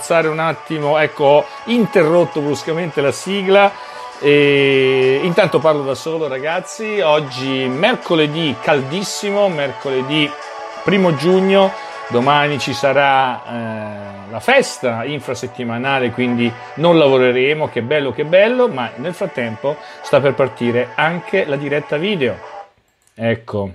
alzare un attimo, ecco, ho interrotto bruscamente la sigla. E intanto parlo da solo, ragazzi. Oggi mercoledì caldissimo, mercoledì primo giugno. Domani ci sarà eh, la festa infrasettimanale, quindi non lavoreremo. Che bello, che bello! Ma nel frattempo sta per partire anche la diretta video. Ecco,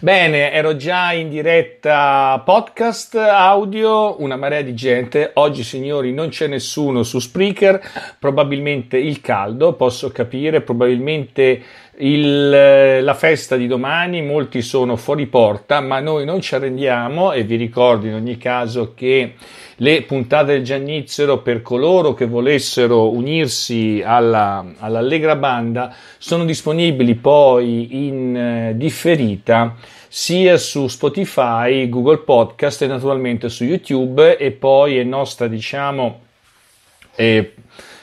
Bene, ero già in diretta podcast, audio, una marea di gente. Oggi, signori, non c'è nessuno su Spreaker. Probabilmente il caldo, posso capire, probabilmente il, eh, la festa di domani, molti sono fuori porta, ma noi non ci arrendiamo e vi ricordo in ogni caso che le puntate del Giannizzero per coloro che volessero unirsi alla, all'Allegra Banda sono disponibili poi in eh, differita sia su Spotify, Google Podcast e naturalmente su YouTube e poi è nostra diciamo eh,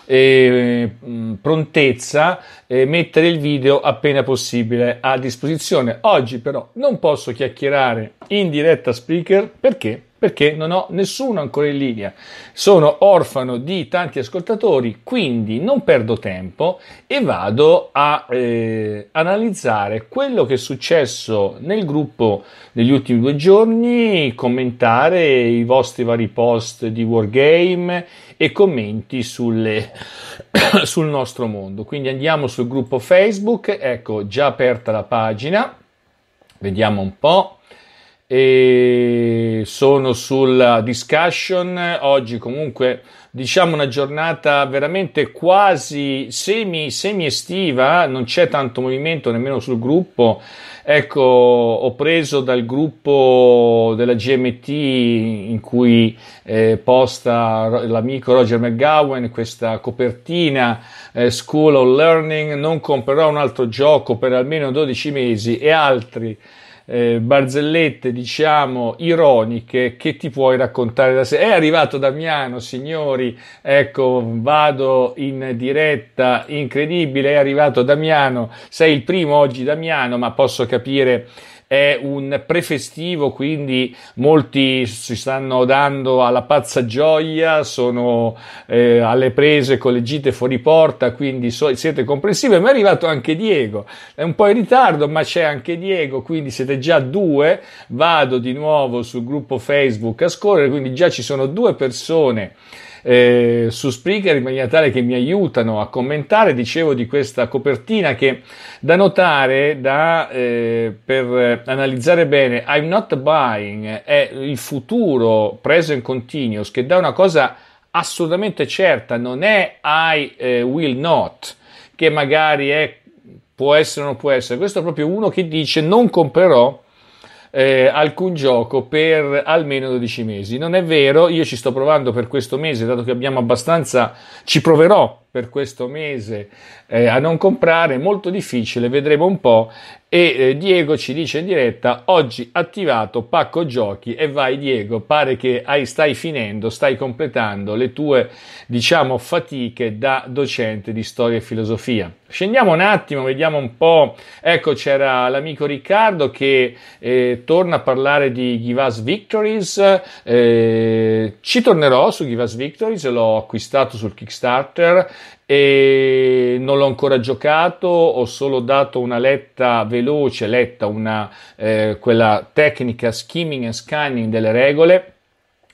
e mm, prontezza eh, mettere il video appena possibile a disposizione. Oggi però non posso chiacchierare in diretta speaker perché? Perché non ho nessuno ancora in linea. Sono orfano di tanti ascoltatori, quindi non perdo tempo e vado a eh, analizzare quello che è successo nel gruppo negli ultimi due giorni, commentare i vostri vari post di Wargame e commenti sulle, sul nostro mondo. Quindi andiamo sul sul gruppo Facebook, ecco già aperta la pagina, vediamo un po'. E sono sulla discussion oggi comunque diciamo una giornata veramente quasi semi, semi estiva non c'è tanto movimento nemmeno sul gruppo ecco ho preso dal gruppo della GMT in cui eh, posta l'amico Roger McGowan questa copertina eh, School of Learning, non comprerò un altro gioco per almeno 12 mesi e altri eh, barzellette, diciamo, ironiche che ti puoi raccontare da sé. È arrivato Damiano, signori, ecco, vado in diretta, incredibile, è arrivato Damiano, sei il primo oggi Damiano, ma posso capire è un prefestivo, quindi molti si stanno dando alla pazza gioia, sono eh, alle prese con le gite fuori porta, quindi so, siete comprensivi. Ma è arrivato anche Diego, è un po' in ritardo, ma c'è anche Diego, quindi siete già due. Vado di nuovo sul gruppo Facebook a scorrere, quindi già ci sono due persone eh, su Spreaker in maniera tale che mi aiutano a commentare. Dicevo di questa copertina che da notare da, eh, per analizzare bene I'm Not Buying è il futuro present continuous che dà una cosa assolutamente certa, non è I eh, will not che magari è può essere o non può essere. Questo è proprio uno che dice non comprerò eh, alcun gioco per almeno 12 mesi. Non è vero, io ci sto provando per questo mese, dato che abbiamo abbastanza, ci proverò per questo mese eh, a non comprare, molto difficile, vedremo un po'. E eh, Diego ci dice in diretta, oggi attivato pacco giochi e vai Diego, pare che hai, stai finendo, stai completando le tue, diciamo, fatiche da docente di storia e filosofia. Scendiamo un attimo, vediamo un po', ecco c'era l'amico Riccardo che eh, torna a parlare di Givas Us Victories, eh, ci tornerò su Givas Victories, l'ho acquistato sul Kickstarter, e non l'ho ancora giocato, ho solo dato una letta veloce, letta una, eh, quella tecnica skimming e scanning delle regole.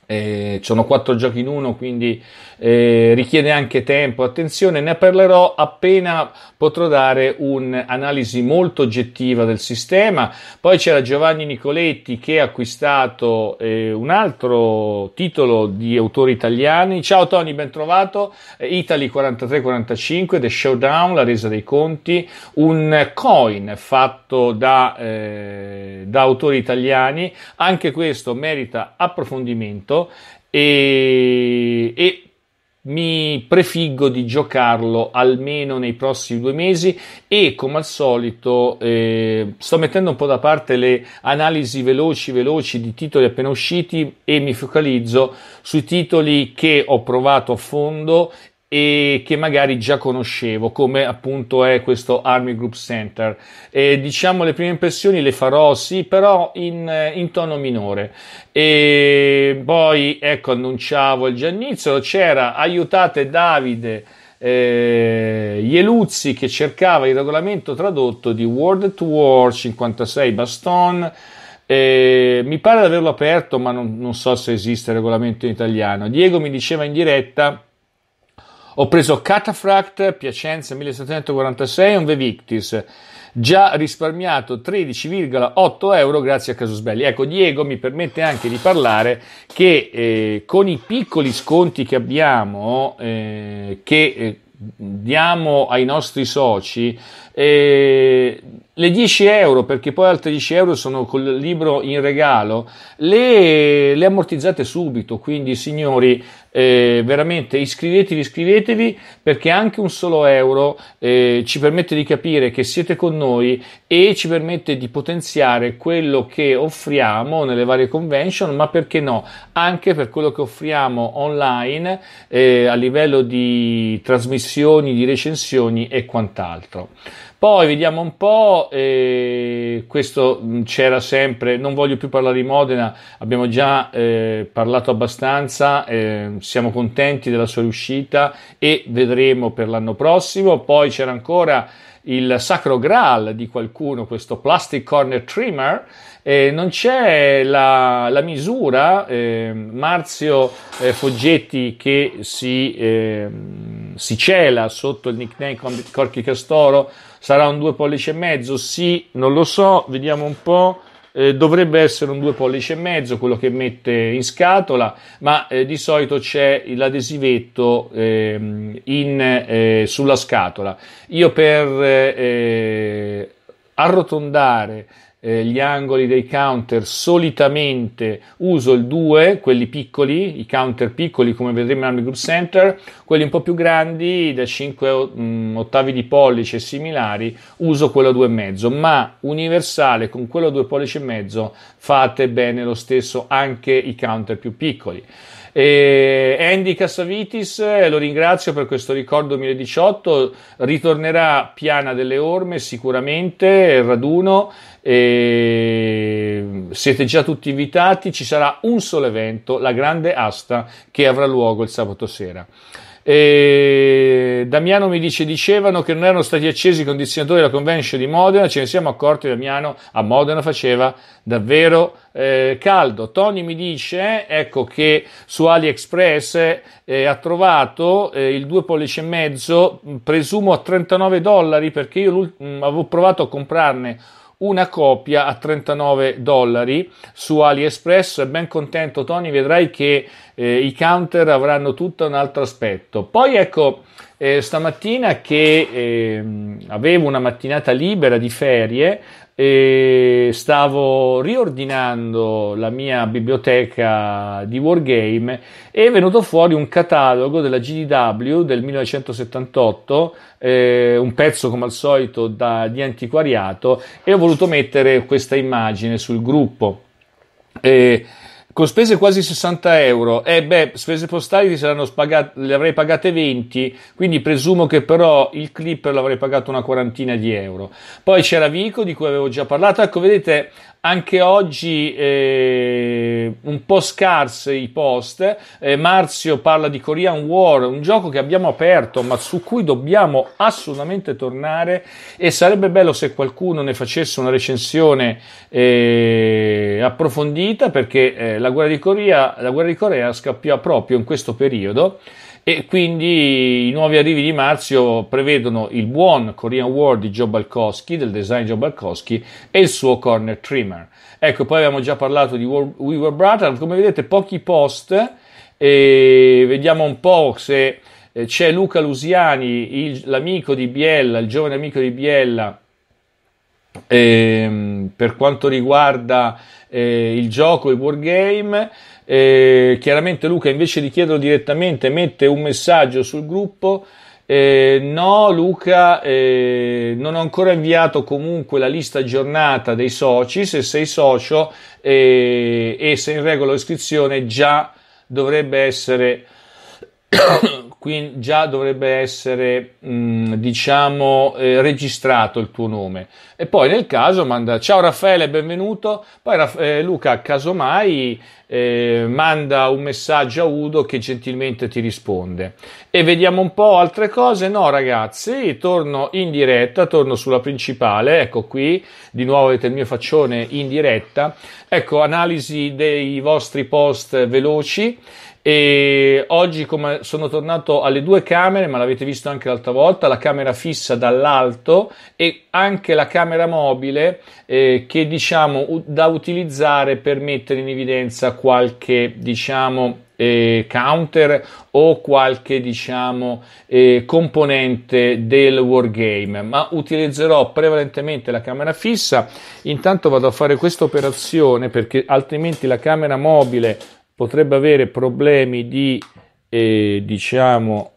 Eh, sono quattro giochi in uno, quindi eh, richiede anche tempo, attenzione, ne parlerò appena potrò dare un'analisi molto oggettiva del sistema. Poi c'era Giovanni Nicoletti che ha acquistato eh, un altro titolo di autori italiani. Ciao Tony, ben trovato. Eh, Italy 43-45, The Showdown, la resa dei conti, un coin fatto da, eh, da autori italiani, anche questo merita approfondimento e, e mi prefiggo di giocarlo almeno nei prossimi due mesi e come al solito eh, sto mettendo un po' da parte le analisi veloci veloci di titoli appena usciti e mi focalizzo sui titoli che ho provato a fondo e che magari già conoscevo, come appunto è questo Army Group Center. E diciamo le prime impressioni le farò sì, però in, in tono minore. E poi ecco, annunciavo il Giannizzo, c'era aiutate Davide. Eh, Ieluzzi che cercava il regolamento tradotto di World to War 56 Baston eh, mi pare di averlo aperto ma non, non so se esiste il regolamento in italiano Diego mi diceva in diretta ho preso Cataphract, Piacenza 1746, un Vevictis, già risparmiato 13,8 euro grazie a Casus Belli. Ecco, Diego mi permette anche di parlare che eh, con i piccoli sconti che abbiamo, eh, che eh, diamo ai nostri soci, eh, le 10 euro, perché poi altre 10 euro sono col libro in regalo, le, le ammortizzate subito. Quindi, signori, eh, veramente iscrivetevi, iscrivetevi, perché anche un solo euro eh, ci permette di capire che siete con noi e ci permette di potenziare quello che offriamo nelle varie convention, ma perché no, anche per quello che offriamo online eh, a livello di trasmissioni, di recensioni e quant'altro. Poi vediamo un po', eh, questo mm, c'era sempre, non voglio più parlare di Modena, abbiamo già eh, parlato abbastanza, eh, siamo contenti della sua riuscita e vedremo per l'anno prossimo. Poi c'era ancora il sacro graal di qualcuno, questo plastic corner trimmer, eh, non c'è la, la misura, eh, Marzio eh, Foggetti che si, ehm, si, cela sotto il nickname Corchi Castoro, sarà un due pollici e mezzo? Sì, non lo so, vediamo un po' eh, dovrebbe essere un 2 pollici e mezzo quello che mette in scatola, ma eh, di solito c'è l'adesivetto ehm, eh, in, sulla scatola. Io per eh, eh, arrotondare eh, gli angoli dei counter solitamente uso il 2, quelli piccoli, i counter piccoli come vedremo in Army Group Center, quelli un po' più grandi da 5 mm, ottavi di pollice e similari uso quello 2,5, ma universale con quello 2 pollice e mezzo fate bene lo stesso anche i counter più piccoli. E Andy Cassavitis, eh, lo ringrazio per questo ricordo 2018, ritornerà Piana delle Orme sicuramente, il raduno, siete già tutti invitati, ci sarà un solo evento, la grande asta che avrà luogo il sabato sera. E Damiano mi dice: dicevano che non erano stati accesi i condizionatori della convention di Modena. Ce ne siamo accorti. Damiano a Modena faceva davvero eh, caldo. Tony mi dice: eh, ecco che su AliExpress eh, ha trovato eh, il 2 pollici e mezzo, presumo a 39 dollari, perché io mm, avevo provato a comprarne una copia a 39 dollari su AliExpress. È Ben contento, Tony, vedrai che eh, i counter avranno tutto un altro aspetto. Poi ecco, eh, stamattina che eh, avevo una mattinata libera di ferie, e stavo riordinando la mia biblioteca di wargame e è venuto fuori un catalogo della GDW del 1978, eh, un pezzo come al solito da, di antiquariato e ho voluto mettere questa immagine sul gruppo. Eh, con spese quasi 60 euro. Eh beh, spese postali spagate, le avrei pagate 20, quindi presumo che però il clipper l'avrei pagato una quarantina di euro. Poi c'era Vico di cui avevo già parlato. Ecco, vedete, anche oggi eh, un po' scarse i post. Eh, Marzio parla di Korean War, un gioco che abbiamo aperto ma su cui dobbiamo assolutamente tornare e sarebbe bello se qualcuno ne facesse una recensione eh, approfondita perché eh, la guerra, Corea, la guerra di Corea scoppiò proprio in questo periodo e quindi i nuovi arrivi di marzo prevedono il buon Korean War di Joe Balkowski, del design Joe Balkowski e il suo corner trimmer. Ecco, poi abbiamo già parlato di We Were Brother, come vedete pochi post e vediamo un po' se eh, c'è Luca Lusiani, il, l'amico di Biella, il giovane amico di Biella, ehm, per quanto riguarda eh, il gioco, i wargame. Eh, chiaramente Luca invece di chiederlo direttamente mette un messaggio sul gruppo. Eh, no, Luca, eh, non ho ancora inviato comunque la lista aggiornata dei soci. Se sei socio e se in regola l'iscrizione, già dovrebbe essere quindi già dovrebbe essere mh, mm, diciamo eh, registrato il tuo nome e poi nel caso manda ciao Raffaele benvenuto poi Raff- eh, Luca casomai eh, manda un messaggio a Udo che gentilmente ti risponde e vediamo un po' altre cose no ragazzi torno in diretta torno sulla principale ecco qui di nuovo avete il mio faccione in diretta ecco analisi dei vostri post veloci e oggi come sono tornato alle due camere ma l'avete visto anche l'altra volta la camera fissa dall'alto e anche la camera mobile eh, che diciamo da utilizzare per mettere in evidenza qualche diciamo eh, counter o qualche diciamo eh, componente del wargame ma utilizzerò prevalentemente la camera fissa intanto vado a fare questa operazione perché altrimenti la camera mobile potrebbe avere problemi di eh, diciamo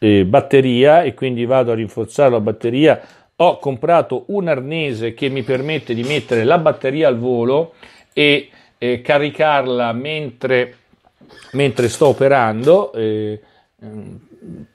eh, batteria e quindi vado a rinforzare la batteria ho comprato un arnese che mi permette di mettere la batteria al volo e eh, caricarla mentre, mentre, sto operando eh, mm,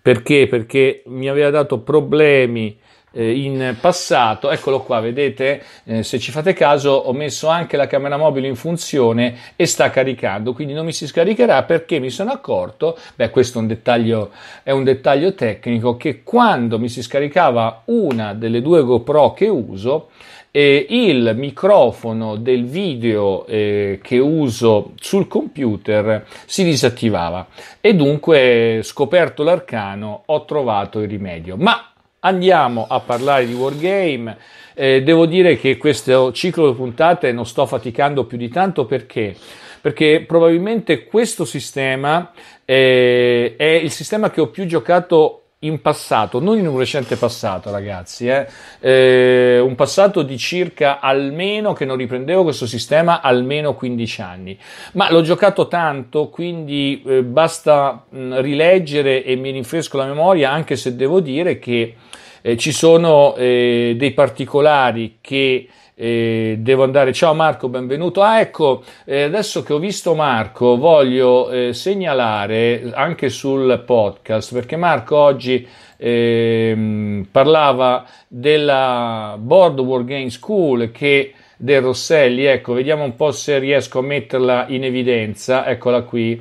perché perché mi aveva dato problemi eh, in passato, eccolo qua, vedete, eh, se ci fate caso ho messo anche la camera mobile in funzione e sta caricando, quindi non mi si scaricherà perché mi sono accorto, beh questo è un dettaglio, è un dettaglio tecnico, che quando mi si scaricava una delle due GoPro che uso, eh, il microfono del video eh, che uso sul computer si disattivava e dunque scoperto l'arcano ho trovato il rimedio. Ma Andiamo a parlare di Wargame. Eh, devo dire che questo ciclo di puntate non sto faticando più di tanto perché perché probabilmente questo sistema eh, è il sistema che ho più giocato in passato, non in un recente passato, ragazzi, eh? Eh, un passato di circa almeno che non riprendevo questo sistema almeno 15 anni, ma l'ho giocato tanto, quindi eh, basta mh, rileggere e mi rinfresco la memoria, anche se devo dire che eh, ci sono eh, dei particolari che e devo andare. Ciao Marco, benvenuto. Ah, ecco, eh, adesso che ho visto Marco, voglio eh, segnalare anche sul podcast perché Marco oggi ehm, parlava della Board War Wargame School che del Rosselli. Ecco, vediamo un po' se riesco a metterla in evidenza. Eccola qui.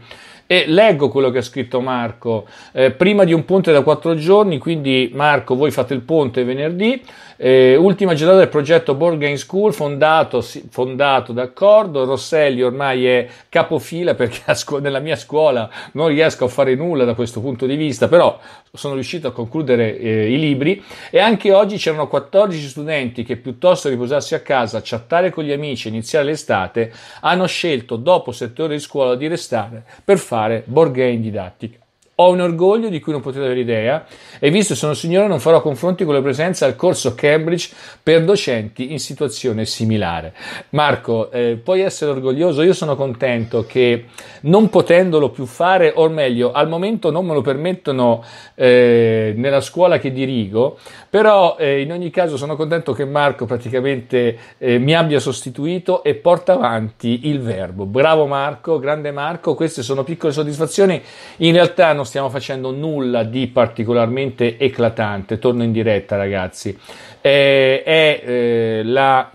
E leggo quello che ha scritto Marco. Eh, prima di un ponte da quattro giorni, quindi Marco, voi fate il ponte venerdì, eh, ultima giornata del progetto Board Game School, fondato, fondato d'accordo. Rosselli ormai è capofila perché scu- nella mia scuola non riesco a fare nulla da questo punto di vista, però sono riuscito a concludere eh, i libri. E anche oggi c'erano 14 studenti che piuttosto riposarsi a casa, chattare con gli amici, e iniziare l'estate, hanno scelto dopo sette ore di scuola di restare per fare board game didattica. Ho un orgoglio di cui non potete avere idea e visto che sono signore non farò confronti con la presenza al corso Cambridge per docenti in situazione similare. Marco, eh, puoi essere orgoglioso, io sono contento che non potendolo più fare, o meglio, al momento non me lo permettono eh, nella scuola che dirigo, però eh, in ogni caso sono contento che Marco praticamente eh, mi abbia sostituito e porta avanti il verbo. Bravo Marco, grande Marco, queste sono piccole soddisfazioni, in realtà non non stiamo facendo nulla di particolarmente eclatante, torno in diretta ragazzi, eh, è eh, la,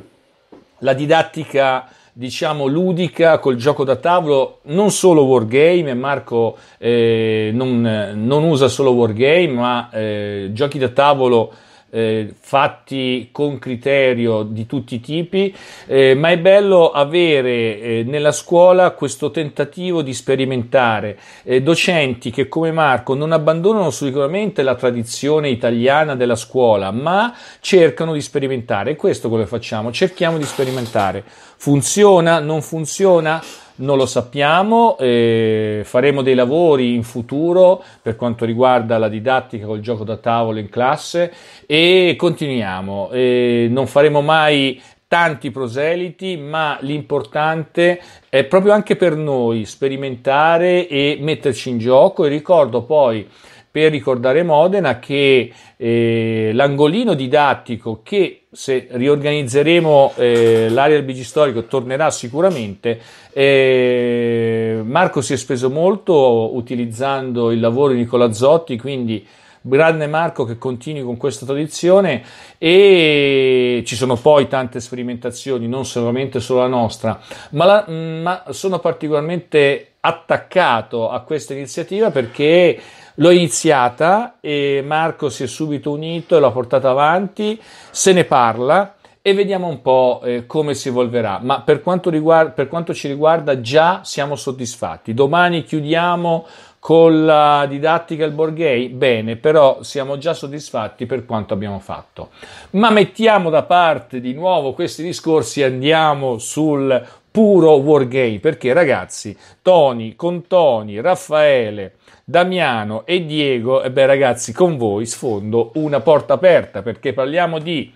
la didattica diciamo ludica col gioco da tavolo, non solo wargame, Marco eh, non, non, usa solo wargame, ma eh, giochi da tavolo eh, fatti con criterio di tutti i tipi, eh, ma è bello avere eh, nella scuola questo tentativo di sperimentare eh, docenti che come Marco non abbandonano sicuramente la tradizione italiana della scuola, ma cercano di sperimentare. E questo è quello che facciamo, cerchiamo di sperimentare. Funziona? Non funziona? non lo sappiamo, eh, faremo dei lavori in futuro per quanto riguarda la didattica col gioco da tavolo in classe e continuiamo, eh, non faremo mai tanti proseliti, ma l'importante è proprio anche per noi sperimentare e metterci in gioco e ricordo poi per ricordare Modena che eh, l'angolino didattico che se riorganizzeremo eh, l'area del Bigi Storico tornerà sicuramente. Eh, Marco si è speso molto utilizzando il lavoro di Nicola Zotti, quindi grande Marco che continui con questa tradizione e ci sono poi tante sperimentazioni, non solamente solo la nostra, ma, la, ma sono particolarmente attaccato a questa iniziativa perché L'ho iniziata e Marco si è subito unito e l'ha portata avanti, se ne parla e vediamo un po' eh, come si evolverà. Ma per quanto, riguarda, per quanto ci riguarda già siamo soddisfatti. Domani chiudiamo con la didattica al Borghei? Bene, però siamo già soddisfatti per quanto abbiamo fatto. Ma mettiamo da parte di nuovo questi discorsi e andiamo sul puro Wargame, perché ragazzi, Tony, con Tony, Raffaele, Damiano e Diego, e beh ragazzi, con voi sfondo una porta aperta perché parliamo di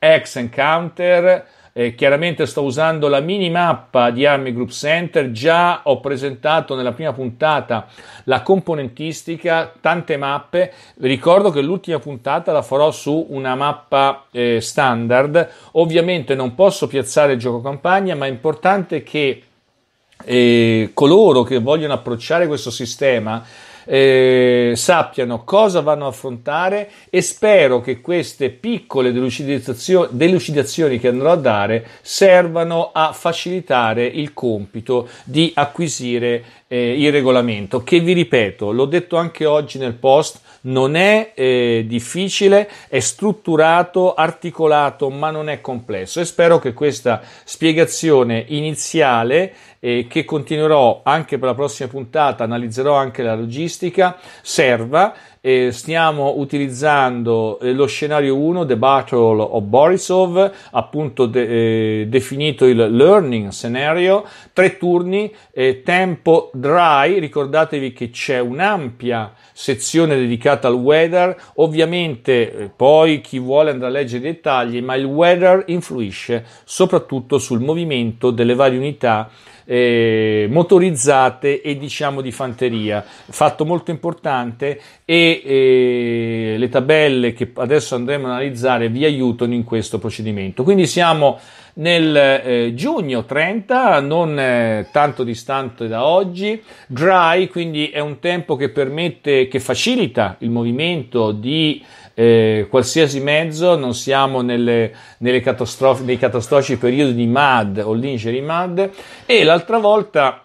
ex encounter. Eh, chiaramente sto usando la minimappa di Army Group Center, già ho presentato nella prima puntata la componentistica, tante mappe, ricordo che l'ultima puntata la farò su una mappa eh, standard, ovviamente non posso piazzare il gioco campagna, ma è importante che e eh, coloro che vogliono approcciare questo sistema eh, sappiano cosa vanno a affrontare e spero che queste piccole delucidazioni, delucidazioni che andrò a dare servano a facilitare il compito di acquisire eh, il regolamento che vi ripeto, l'ho detto anche oggi nel post, non è eh, difficile, è strutturato, articolato, ma non è complesso e spero che questa spiegazione iniziale eh, che continuerò anche per la prossima puntata, analizzerò anche la logistica, serva eh, stiamo utilizzando eh, lo scenario 1, The Battle of Borisov, appunto de- eh, definito il learning scenario, tre turni, eh, tempo dry, ricordatevi che c'è un'ampia sezione dedicata al weather, ovviamente eh, poi chi vuole andrà a leggere i dettagli, ma il weather influisce soprattutto sul movimento delle varie unità eh, motorizzate e diciamo di fanteria, fatto molto importante e eh, le tabelle che adesso andremo ad analizzare vi aiutano in questo procedimento. Quindi siamo nel eh, giugno 30, non eh, tanto distante da oggi. Dry, quindi è un tempo che permette, che facilita il movimento di eh, qualsiasi mezzo, non siamo nelle, nelle catastrof- nei catastrofici periodi di MAD o l'ingeri MAD e l'altra volta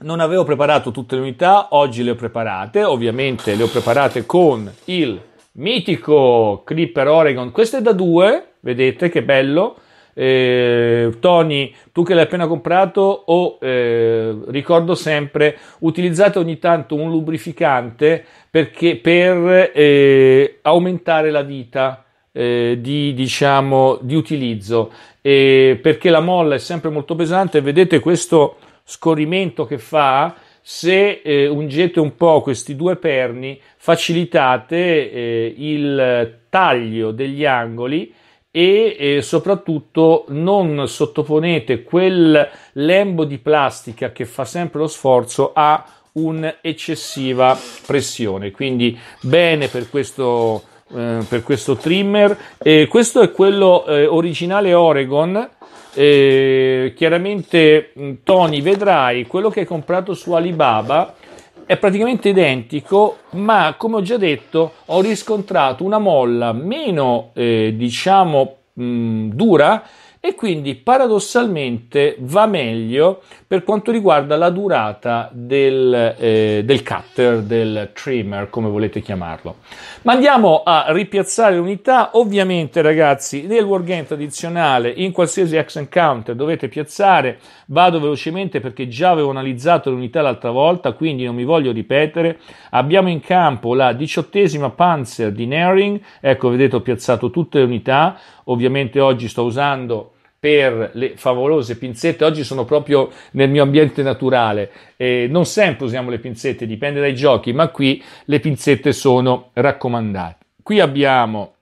non avevo preparato tutte le unità, oggi le ho preparate, ovviamente le ho preparate con il mitico Creeper Oregon, questo è da due, vedete che bello, eh, Tony, tu che l'hai appena comprato, o eh, ricordo sempre, utilizzate ogni tanto un lubrificante perché, per eh, aumentare la vita. Eh, di, diciamo, di utilizzo perché la molla è sempre molto pesante vedete questo scorrimento che fa se eh, ungete un po' questi due perni facilitate eh, il taglio degli angoli e eh, soprattutto non sottoponete quel lembo di plastica che fa sempre lo sforzo a un'eccessiva pressione. Quindi bene per questo, eh, per questo trimmer. Eh, questo è quello eh, originale Oregon. chiaramente mm, Tony vedrai quello che hai comprato su Alibaba è praticamente identico, ma come ho già detto ho riscontrato una molla meno, eh, diciamo, mh, mm, dura e quindi paradossalmente va meglio per quanto riguarda la durata del, eh, del cutter, del trimmer, come volete chiamarlo. Ma andiamo a ripiazzare l'unità, ovviamente ragazzi nel wargame tradizionale in qualsiasi action counter dovete piazzare, vado velocemente perché già avevo analizzato l'unità l'altra volta, quindi non mi voglio ripetere, abbiamo in campo la diciottesima Panzer di Nering, ecco vedete ho piazzato tutte le unità, ovviamente oggi sto usando per le favolose pinzette. Oggi sono proprio nel mio ambiente naturale. Eh, non sempre usiamo le pinzette, dipende dai giochi, ma qui le pinzette sono raccomandate. Qui abbiamo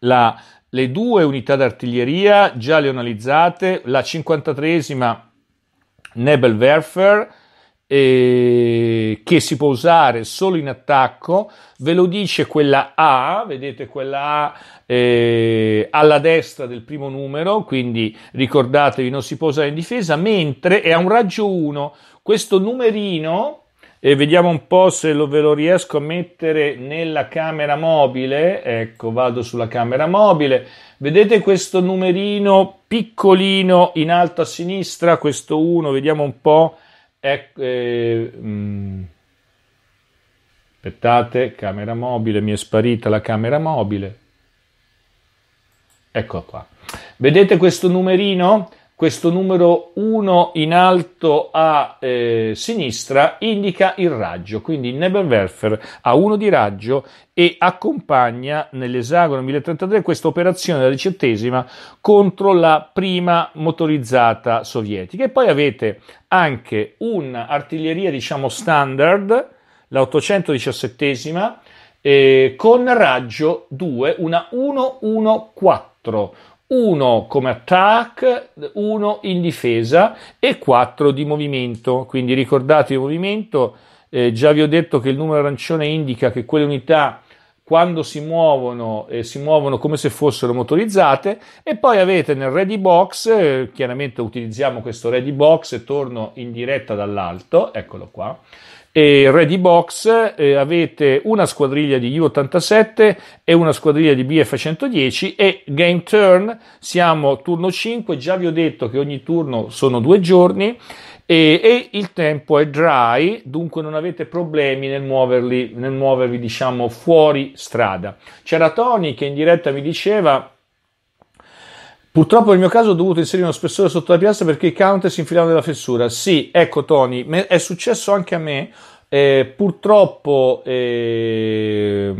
la, le due unità d'artiglieria già le analizzate, la 53esima Nebelwerfer eh, che si può usare solo in attacco, ve lo dice quella A, vedete quella A eh, alla destra del primo numero, quindi ricordatevi non si può usare in difesa, mentre è a un raggio 1, questo numerino, e eh, vediamo un po' se lo, ve lo riesco a mettere nella camera mobile, ecco vado sulla camera mobile, vedete questo numerino piccolino in alto a sinistra, questo 1, vediamo un po' Ecco, eh, mm. aspettate, camera mobile, mi è sparita la camera mobile. Eccola qua. Vedete questo numerino? questo numero 1 in alto a eh, sinistra indica il raggio, quindi il Nebelwerfer ha 1 di raggio e accompagna nell'esagono 1033 questa operazione della diciottesima contro la prima motorizzata sovietica. E poi avete anche un'artiglieria, diciamo, standard, la 817 eh, con raggio 2, una 114 uno come attack, uno in difesa e quattro di movimento. Quindi ricordatevi il movimento, eh, già vi ho detto che il numero arancione indica che quelle unità quando si muovono eh, si muovono come se fossero motorizzate e poi avete nel ready box, eh, chiaramente utilizziamo questo ready box e torno in diretta dall'alto, eccolo qua e Ready Box eh, avete una squadriglia di U87 e una squadriglia di BF110 e Game Turn siamo turno 5 già vi ho detto che ogni turno sono due giorni e, e il tempo è dry dunque non avete problemi nel, muoverli, nel muovervi diciamo fuori strada c'era Tony che in diretta mi diceva Purtroppo nel mio caso ho dovuto inserire uno spessore sotto la piastra perché i counter si infilavano nella fessura. Sì, ecco Tony, è successo anche a me. Eh, purtroppo eh,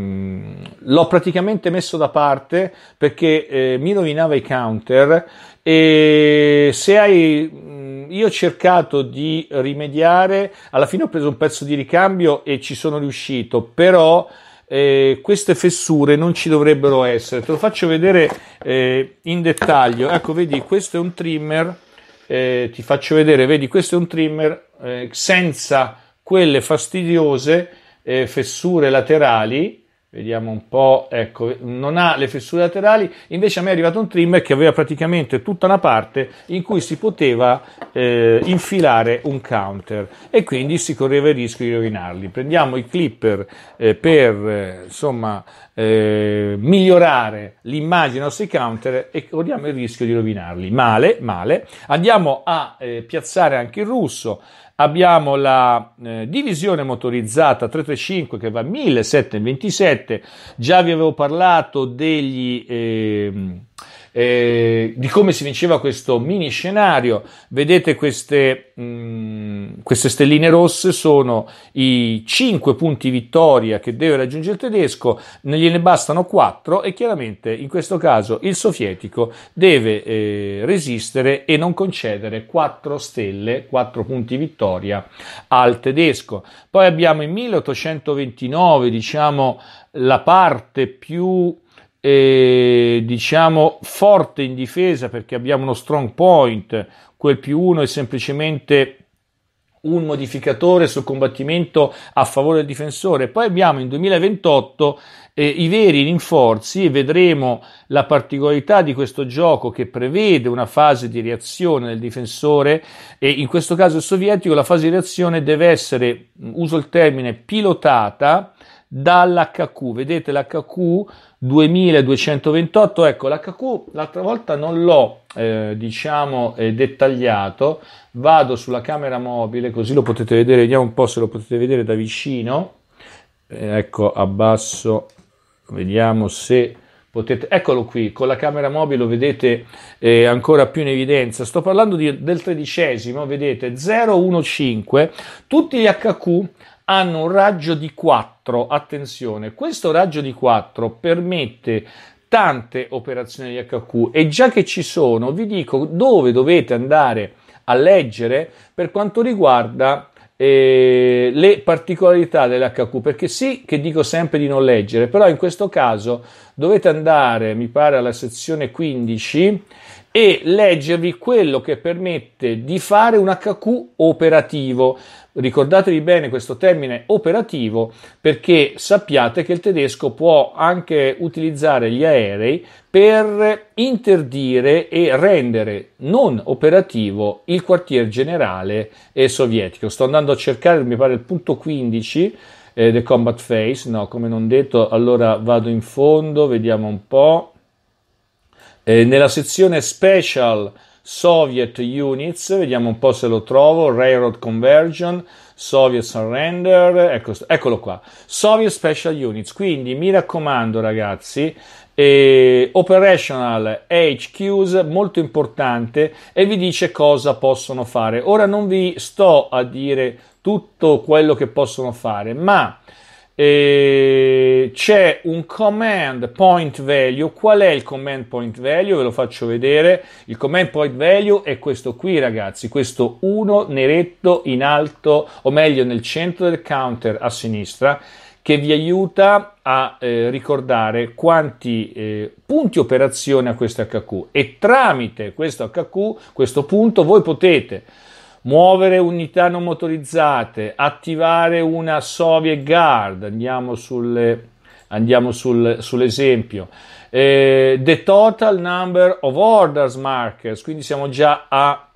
l'ho praticamente messo da parte perché eh, mi rovinava i counter e se hai mm, io ho cercato di rimediare alla fine ho preso un pezzo di ricambio e ci sono riuscito però eh, queste fessure non ci dovrebbero essere. Te lo faccio vedere eh, in dettaglio. Ecco, vedi, questo è un trimmer. Eh, ti faccio vedere, vedi, questo è un trimmer eh, senza quelle fastidiose eh, fessure laterali Vediamo un po', ecco, non ha le fessure laterali, invece a me è arrivato un trimmer che aveva praticamente tutta una parte in cui si poteva eh, infilare un counter e quindi si correva il rischio di rovinarli. Prendiamo i clipper eh, per, eh, insomma, eh, migliorare l'immagine dei nostri counter e corriamo il rischio di rovinarli. Male, male. Andiamo a eh, piazzare anche il russo abbiamo la eh, divisione motorizzata 335 che va a 1727, già vi avevo parlato degli... Eh, eh, di come si vinceva questo mini scenario. Vedete queste, mh, mm, queste stelline rosse sono i 5 punti vittoria che deve raggiungere il tedesco, gliene bastano 4 e chiaramente in questo caso il sovietico deve eh, resistere e non concedere 4 stelle, 4 punti vittoria al tedesco. Poi abbiamo in 1829, diciamo, la parte più eh, diciamo forte in difesa perché abbiamo uno strong point, quel più uno è semplicemente un modificatore sul combattimento a favore del difensore. Poi abbiamo in 2028 eh, i veri rinforzi e vedremo la particolarità di questo gioco che prevede una fase di reazione del difensore e in questo caso sovietico la fase di reazione deve essere, uso il termine, pilotata dall'HQ. Vedete l'HQ 2228, ecco l'HQ l'altra volta non l'ho eh, diciamo eh, dettagliato, vado sulla camera mobile così lo potete vedere, vediamo un po' se lo potete vedere da vicino, eh, ecco abbasso Vediamo se potete... Eccolo qui, con la camera mobile lo vedete eh, ancora più in evidenza. Sto parlando di, del tredicesimo, vedete 015. Tutti gli HQ hanno un raggio di 4. Attenzione, questo raggio di 4 permette tante operazioni di HQ e già che ci sono vi dico dove dovete andare a leggere per quanto riguarda eh, le particolarità dell'HQ, perché sì che dico sempre di non leggere, però in questo caso dovete andare, mi pare, alla sezione 15 e leggervi quello che permette di fare un HQ operativo. Ricordatevi bene questo termine operativo perché sappiate che il tedesco può anche utilizzare gli aerei per interdire e rendere non operativo il quartier generale eh, sovietico. Sto andando a cercare, mi pare, il punto 15 eh, The Combat Phase, no, come non detto, allora vado in fondo, vediamo un po'. Eh, nella sezione special Soviet Units, vediamo un po' se lo trovo, Railroad Conversion, Soviet Surrender, ecco, eccolo qua, Soviet Special Units, quindi mi raccomando ragazzi, eh, Operational HQs molto importante e vi dice cosa possono fare. Ora non vi sto a dire tutto quello che possono fare, ma e c'è un command point value. Qual è il command point value? Ve lo faccio vedere. Il command point value è questo qui, ragazzi. Questo 1 neretto in alto, o meglio, nel centro del counter a sinistra che vi aiuta a eh, ricordare quanti eh, punti operazione ha questo HQ e tramite questo HQ, questo punto, voi potete muovere unità non motorizzate, attivare una Soviet Guard, andiamo, sulle, andiamo sul, sull'esempio, eh, the total number of orders markers, quindi siamo già a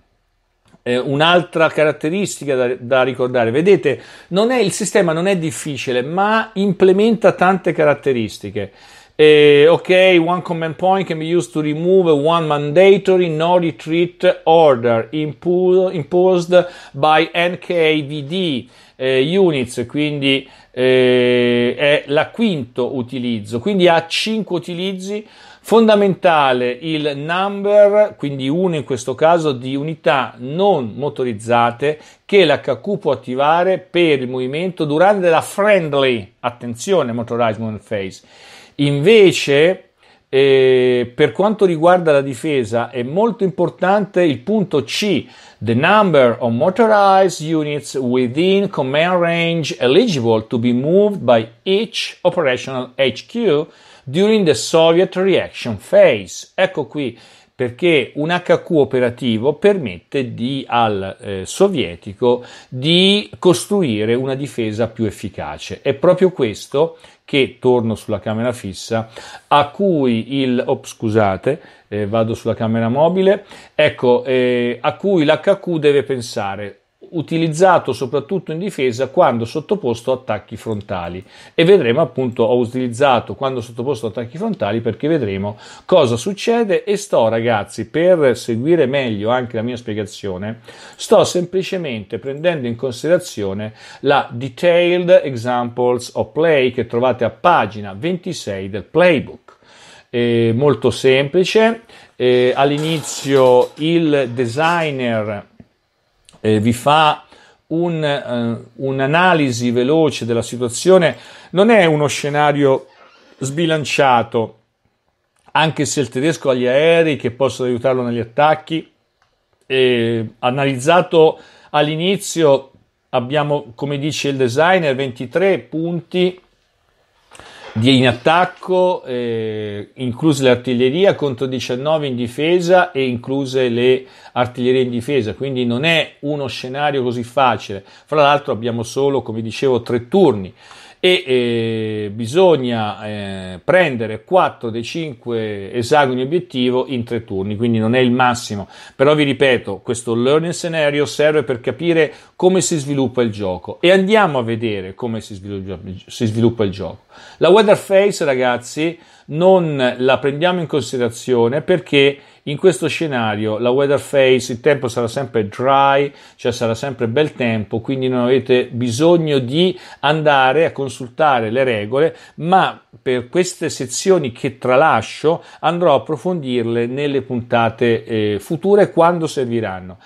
eh, un'altra caratteristica da, da, ricordare. Vedete, non è, il sistema non è difficile, ma implementa tante caratteristiche. Uh, ok, one command point can be used to remove one mandatory no retreat order impu- imposed by NKVD uh, eh, units, quindi uh, è la quinto utilizzo, quindi ha cinque utilizzi. Fondamentale il number, quindi uno in questo caso, di unità non motorizzate che l'HQ può attivare per il movimento durante la friendly, attenzione, motorized movement phase Invece, eh, per quanto riguarda la difesa, è molto importante il punto C, the number of motorized units within command range eligible to be moved by each operational HQ during the Soviet reaction phase. Ecco qui perché un HQ operativo permette di, al eh, sovietico di costruire una difesa più efficace. È proprio questo che, torno sulla camera fissa, a cui il... Oh, scusate, eh, vado sulla camera mobile, ecco, eh, a cui l'HQ deve pensare utilizzato soprattutto in difesa quando sottoposto a attacchi frontali e vedremo appunto ho utilizzato quando sottoposto a attacchi frontali perché vedremo cosa succede e sto ragazzi per seguire meglio anche la mia spiegazione sto semplicemente prendendo in considerazione la detailed examples of play che trovate a pagina 26 del playbook è molto semplice eh, all'inizio il designer eh, vi fa un, eh, un'analisi veloce della situazione, non è uno scenario sbilanciato, anche se il tedesco ha gli aerei che possono aiutarlo negli attacchi, eh, analizzato all'inizio abbiamo, come dice il designer, 23 punti di in attacco, eh, incluse artiglierie, contro 19 in difesa e incluse le artiglierie in difesa, quindi non è uno scenario così facile. Fra l'altro abbiamo solo, come dicevo, tre turni e eh, bisogna eh, prendere 4 dei 5 esagoni obiettivo in tre turni, quindi non è il massimo. Però vi ripeto, questo learning scenario serve per capire come si sviluppa il gioco e andiamo a vedere come si sviluppa, si sviluppa il gioco. La weather face, ragazzi, non la prendiamo in considerazione perché in questo scenario la weather face, il tempo sarà sempre dry, cioè sarà sempre bel tempo, quindi non avete bisogno di andare a consultare le regole, ma per queste sezioni che tralascio andrò a approfondirle nelle puntate eh, future quando serviranno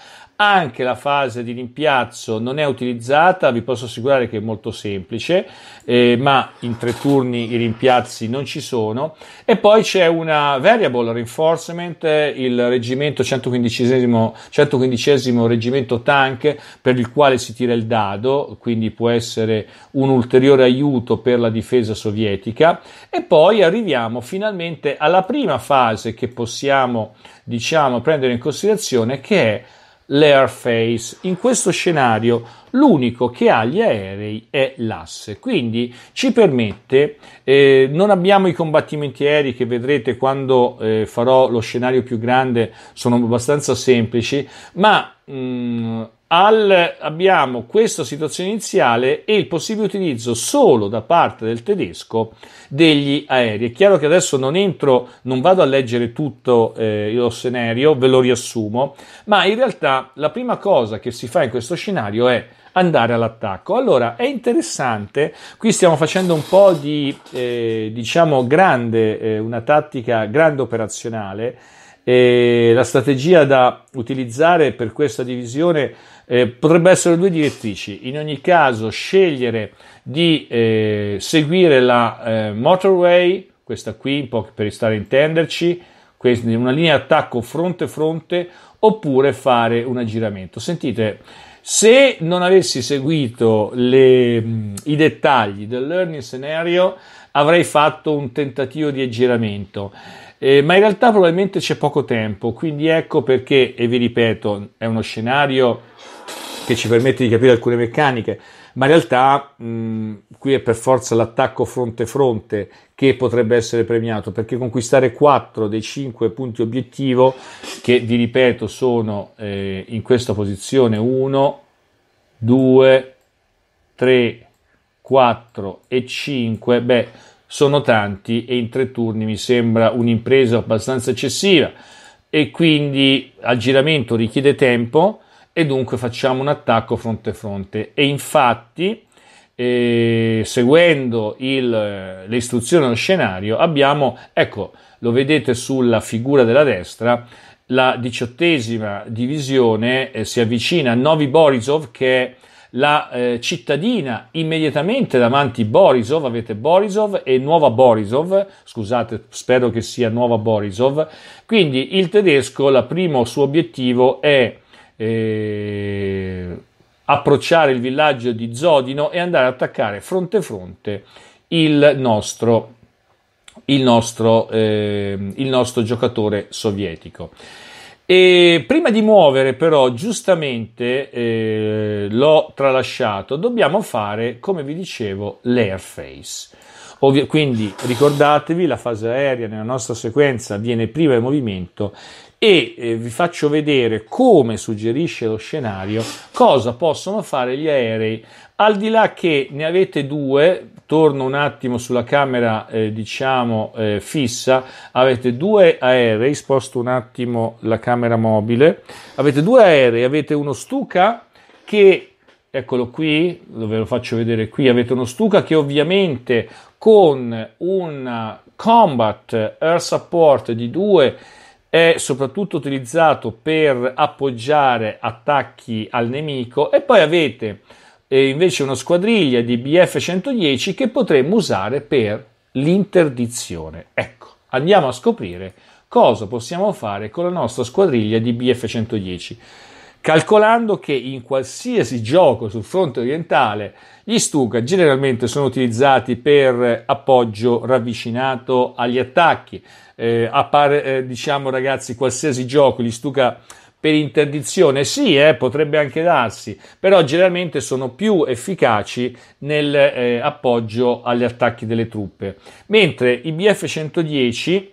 anche la fase di rimpiazzo non è utilizzata, vi posso assicurare che è molto semplice, eh, ma in tre turni i rimpiazzi non ci sono. E poi c'è una variable reinforcement, eh, il reggimento 115 reggimento tank per il quale si tira il dado, quindi può essere un ulteriore aiuto per la difesa sovietica. E poi arriviamo finalmente alla prima fase che possiamo diciamo prendere in considerazione che è l'airface. In questo scenario l'unico che ha gli aerei è l'asse, quindi ci permette, eh, non abbiamo i combattimenti aerei che vedrete quando eh, farò lo scenario più grande, sono abbastanza semplici, ma mh, mm, al, abbiamo questa situazione iniziale e il possibile utilizzo solo da parte del tedesco degli aerei. È chiaro che adesso non entro, non vado a leggere tutto eh, lo scenario, ve lo riassumo, ma in realtà la prima cosa che si fa in questo scenario è andare all'attacco. Allora è interessante, qui stiamo facendo un po' di eh, diciamo grande, eh, una tattica grande operazionale. E eh, la strategia da utilizzare per questa divisione eh, potrebbe essere due direttrici, in ogni caso scegliere di eh, seguire la eh, motorway, questa qui per stare a intenderci, quindi una linea d'attacco fronte-fronte, oppure fare un aggiramento. Sentite, se non avessi seguito le, mm, i dettagli del learning scenario, avrei fatto un tentativo di aggiramento. Eh, ma in realtà probabilmente c'è poco tempo, quindi ecco perché, e vi ripeto, è uno scenario che ci permette di capire alcune meccaniche, ma in realtà mh, qui è per forza l'attacco fronte-fronte che potrebbe essere premiato, perché conquistare 4 dei 5 punti obiettivo, che vi ripeto sono eh, in questa posizione 1, 2, 3, 4 e 5, beh, sono tanti e in tre turni mi sembra un'impresa abbastanza eccessiva e quindi al giramento richiede tempo e dunque facciamo un attacco fronte a fronte. E infatti, eh, seguendo il, le istruzioni allo scenario, abbiamo, ecco, lo vedete sulla figura della destra, la diciottesima divisione eh, si avvicina a Novi Borisov che è la eh, cittadina immediatamente davanti a Borisov, avete Borisov e Nuova Borisov, scusate, spero che sia Nuova Borisov. Quindi il tedesco, il primo suo obiettivo è eh, approcciare il villaggio di Zodino e andare ad attaccare fronte a fronte il nostro, il nostro, eh, il nostro giocatore sovietico. E prima di muovere, però, giustamente eh, l'ho tralasciato, dobbiamo fare, come vi dicevo, l'airface. Ovvio, quindi ricordatevi, la fase aerea nella nostra sequenza avviene prima del movimento e eh, vi faccio vedere come suggerisce lo scenario cosa possono fare gli aerei al di là che ne avete due torno un attimo sulla camera eh, diciamo eh, fissa avete due aerei sposto un attimo la camera mobile avete due aerei avete uno stuca che eccolo qui, ve lo faccio vedere qui, avete uno Stuka che ovviamente con un Combat Air Support di due è soprattutto utilizzato per appoggiare attacchi al nemico e poi avete eh, invece una squadriglia di BF-110 che potremmo usare per l'interdizione. Ecco, andiamo a scoprire cosa possiamo fare con la nostra squadriglia di BF-110 calcolando che in qualsiasi gioco sul fronte orientale gli Stuka generalmente sono utilizzati per appoggio ravvicinato agli attacchi. Eh, appare, eh, diciamo ragazzi, qualsiasi gioco, gli Stuka per interdizione sì, eh, potrebbe anche darsi, però generalmente sono più efficaci nell'appoggio eh, agli attacchi delle truppe, mentre i BF-110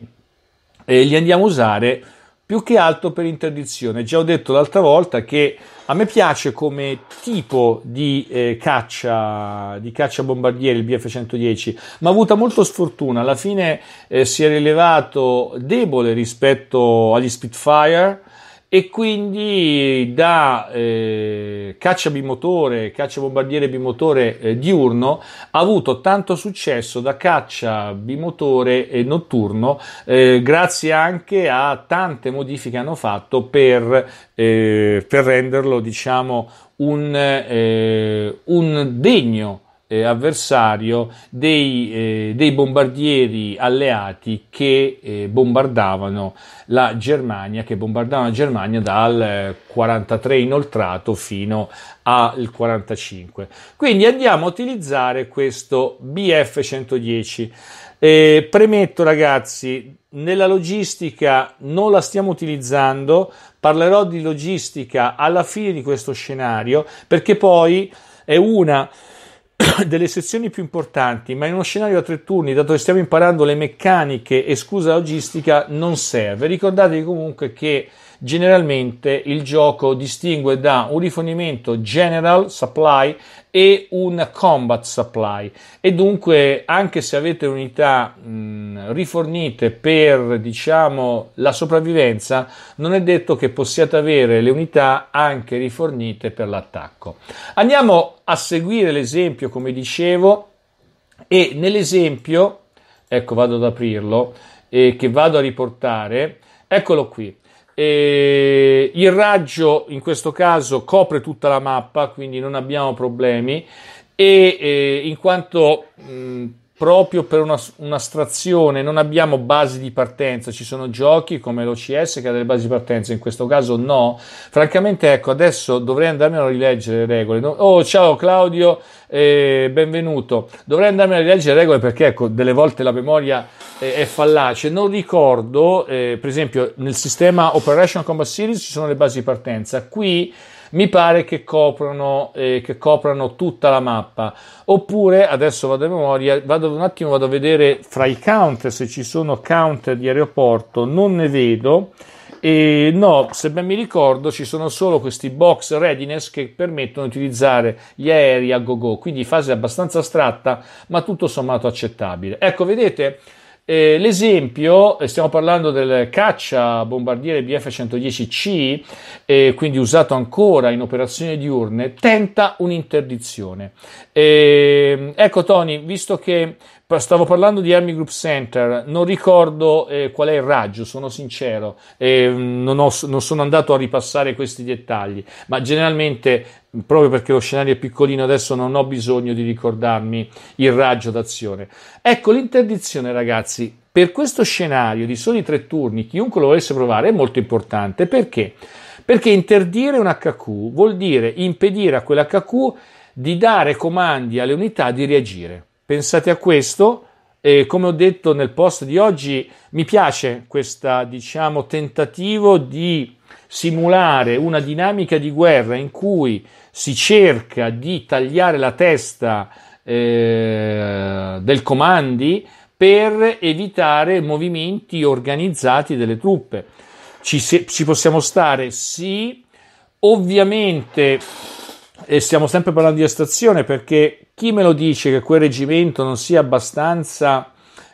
eh, li andiamo a usare più che altro per interdizione. Già ho detto l'altra volta che a me piace come tipo di eh, caccia, di caccia bombardieri il BF-110, ma ha avuto molto sfortuna. Alla fine eh, si è rilevato debole rispetto agli Spitfire, e quindi da eh, caccia bimotore, caccia bombardiere bimotore eh, diurno ha avuto tanto successo da caccia bimotore e notturno eh, grazie anche a tante modifiche hanno fatto per, eh, per renderlo diciamo un, eh, un degno eh, avversario dei, eh, dei, bombardieri alleati che eh, bombardavano la Germania, che bombardavano la Germania dal 43 eh, inoltrato fino al 45. Quindi andiamo a utilizzare questo BF-110. Eh, premetto ragazzi, nella logistica non la stiamo utilizzando, parlerò di logistica alla fine di questo scenario perché poi è una delle sezioni più importanti, ma in uno scenario a tre turni, dato che stiamo imparando le meccaniche e scusa logistica, non serve. Ricordatevi comunque che generalmente il gioco distingue da un rifornimento general supply e un combat supply e dunque anche se avete unità mh, mm, rifornite per diciamo la sopravvivenza non è detto che possiate avere le unità anche rifornite per l'attacco andiamo a seguire l'esempio come dicevo e nell'esempio ecco vado ad aprirlo e che vado a riportare eccolo qui e il raggio in questo caso copre tutta la mappa, quindi non abbiamo problemi. E, e eh, in quanto mh, proprio per una, un'astrazione, non abbiamo basi di partenza, ci sono giochi come l'OCS che ha delle basi di partenza, in questo caso no. Francamente, ecco, adesso dovrei andarmene a rileggere le regole. Oh, ciao Claudio, eh, benvenuto. Dovrei andarmene a rileggere le regole perché, ecco, delle volte la memoria eh, è fallace. Non ricordo, eh, per esempio, nel sistema Operation Combat Series ci sono le basi di partenza. Qui mi pare che coprano, eh, che coprano tutta la mappa. Oppure, adesso vado a memoria, vado un attimo vado a vedere fra i count se ci sono count di aeroporto, non ne vedo. E no, se ben mi ricordo, ci sono solo questi box readiness che permettono di utilizzare gli aerei a go-go, quindi fase abbastanza astratta, ma tutto sommato accettabile. Ecco, vedete, eh, l'esempio, eh, stiamo parlando del caccia bombardiere BF-110C, eh, quindi usato ancora in operazioni diurne, tenta un'interdizione. Eh, ecco Tony, visto che stavo parlando di Army Group Center, non ricordo eh, qual è il raggio, sono sincero, eh, non, ho, non, sono andato a ripassare questi dettagli, ma generalmente proprio perché lo scenario è piccolino adesso non ho bisogno di ricordarmi il raggio d'azione. Ecco l'interdizione ragazzi, per questo scenario di soli tre turni, chiunque lo volesse provare è molto importante, perché? Perché interdire un HQ vuol dire impedire a quell'HQ di dare comandi alle unità di reagire. Pensate a questo, e come ho detto nel post di oggi, mi piace questo diciamo, tentativo di simulare una dinamica di guerra in cui si cerca di tagliare la testa eh, del comandi per evitare movimenti organizzati delle truppe. Ci, se, ci possiamo stare? Sì, ovviamente, e stiamo sempre parlando di astrazione perché chi me lo dice che quel reggimento non sia abbastanza,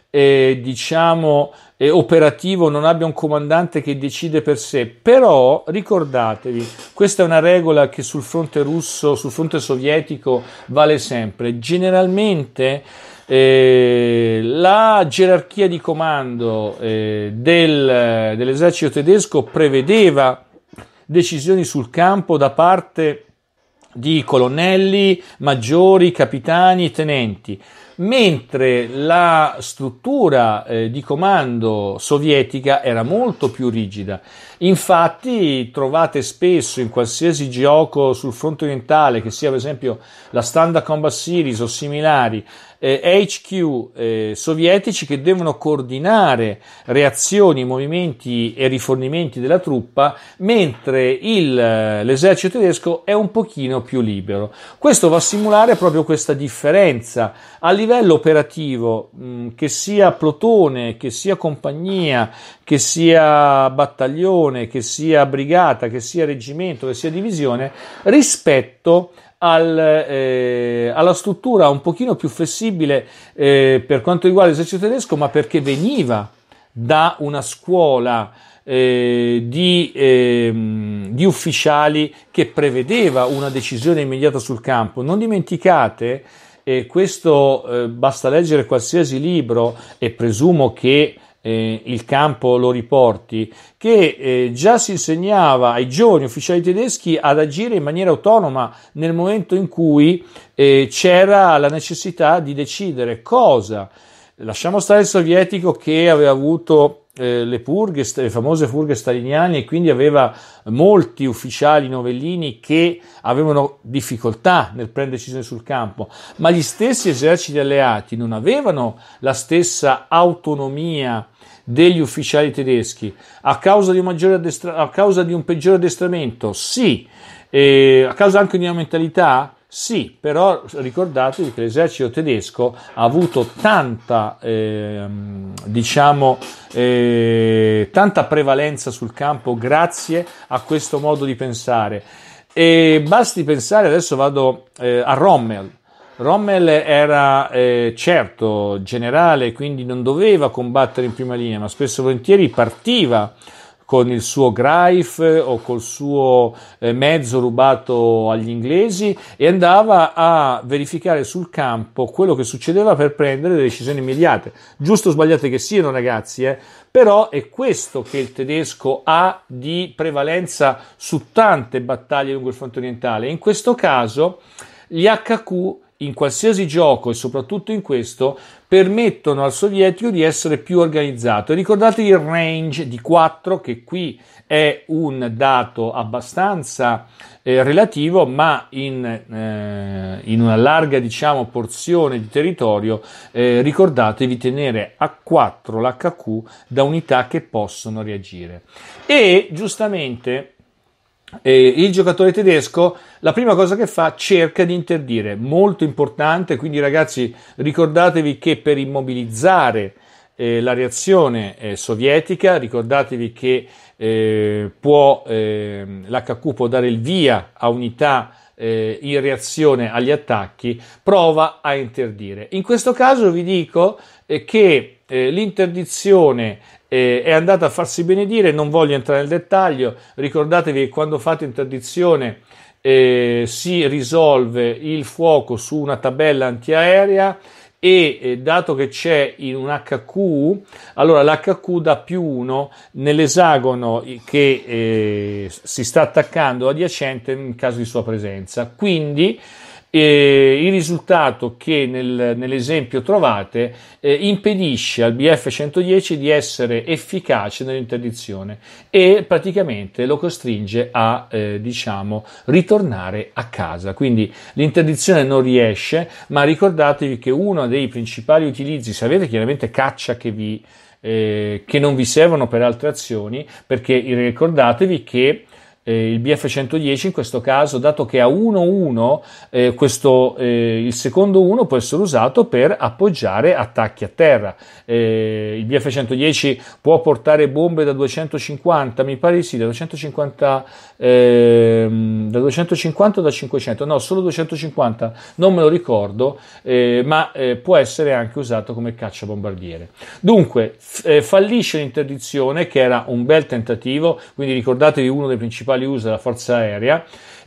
eh, diciamo, operativo non abbia un comandante che decide per sé, però ricordatevi, questa è una regola che sul fronte russo, sul fronte sovietico vale sempre, generalmente eh, la gerarchia di comando eh, del, dell'esercito tedesco prevedeva decisioni sul campo da parte di colonnelli, maggiori, capitani, tenenti mentre la struttura eh, di comando sovietica era molto più rigida. Infatti trovate spesso in qualsiasi gioco sul fronte orientale, che sia per esempio la Standard Combat Series o similari, eh, HQ eh, sovietici che devono coordinare reazioni, movimenti e rifornimenti della truppa, mentre il, eh, l'esercito tedesco è un pochino più libero. Questo va a simulare proprio questa differenza a livello operativo, mh, mm, che sia plotone, che sia compagnia, che sia battaglione, che sia brigata, che sia reggimento, che sia divisione, rispetto al, eh, alla struttura un pochino più flessibile eh, per quanto riguarda l'esercito tedesco, ma perché veniva da una scuola eh, di, ehm, di, ufficiali che prevedeva una decisione immediata sul campo. Non dimenticate, eh, questo eh, basta leggere qualsiasi libro e presumo che eh, il campo lo riporti, che eh, già si insegnava ai giovani ufficiali tedeschi ad agire in maniera autonoma nel momento in cui eh, c'era la necessità di decidere cosa. Lasciamo stare il sovietico che aveva avuto eh, le, purghe, le famose purghe staliniane e quindi aveva molti ufficiali novellini che avevano difficoltà nel prendere decisioni sul campo, ma gli stessi eserciti alleati non avevano la stessa autonomia degli ufficiali tedeschi a causa di un, addestra- a causa di un peggiore addestramento? Sì. E a causa anche di una mentalità? Sì, però ricordatevi che l'esercito tedesco ha avuto tanta, eh, diciamo, eh, tanta prevalenza sul campo grazie a questo modo di pensare. E basti pensare, adesso vado eh, a Rommel, Rommel era eh, certo generale, quindi non doveva combattere in prima linea, ma spesso e volentieri partiva con il suo Greif eh, o col suo eh, mezzo rubato agli inglesi e andava a verificare sul campo quello che succedeva per prendere delle decisioni immediate. Giusto o sbagliate che siano, ragazzi, eh? però è questo che il tedesco ha di prevalenza su tante battaglie lungo il fronte orientale. In questo caso gli HQ in qualsiasi gioco e soprattutto in questo permettono al sovietico di essere più organizzato. Ricordate il range di 4 che qui è un dato abbastanza eh, relativo, ma in, eh, in, una larga diciamo, porzione di territorio eh, ricordate di tenere a 4 l'HQ da unità che possono reagire. E giustamente e il giocatore tedesco la prima cosa che fa cerca di interdire, molto importante, quindi ragazzi ricordatevi che per immobilizzare eh, la reazione eh, sovietica, ricordatevi che eh, può, ehm, l'HQ può dare il via a unità eh, in reazione agli attacchi, prova a interdire. In questo caso vi dico eh, che eh, l'interdizione è andata a farsi benedire, non voglio entrare nel dettaglio, ricordatevi che quando fate interdizione eh, si risolve il fuoco su una tabella antiaerea e eh, dato che c'è in un HQ, allora l'HQ dà più 1 nell'esagono che eh, si sta attaccando adiacente in caso di sua presenza. Quindi e il risultato che nel, nell'esempio trovate eh, impedisce al BF110 di essere efficace nell'interdizione e praticamente lo costringe a eh, diciamo ritornare a casa quindi l'interdizione non riesce ma ricordatevi che uno dei principali utilizzi se avete chiaramente caccia che vi eh, che non vi servono per altre azioni perché ricordatevi che eh, il BF110 in questo caso, dato che a 1-1 eh, questo, eh, il secondo 1 può essere usato per appoggiare attacchi a terra. Eh, il BF110 può portare bombe da 250, mi pare sì, da 250, ehm, da 250 o da 500, no, solo 250, non me lo ricordo, eh, ma eh, può essere anche usato come cacciabombardiere. Dunque, f- fallisce l'interdizione che era un bel tentativo, quindi ricordatevi uno dei principali principali usi della forza aerea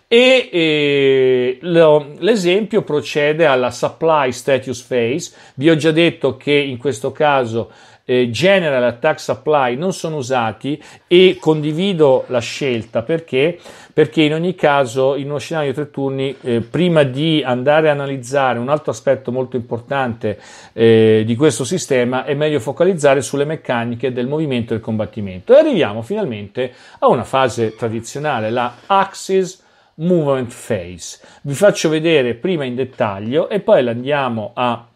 e, e lo, l'esempio procede alla supply status phase. Vi ho già detto che in questo caso eh, general attack supply non sono usati e condivido la scelta perché perché in ogni caso in uno scenario di tre turni eh, prima di andare a analizzare un altro aspetto molto importante eh, di questo sistema è meglio focalizzare sulle meccaniche del movimento e del combattimento e arriviamo finalmente a una fase tradizionale la axis movement phase vi faccio vedere prima in dettaglio e poi andiamo a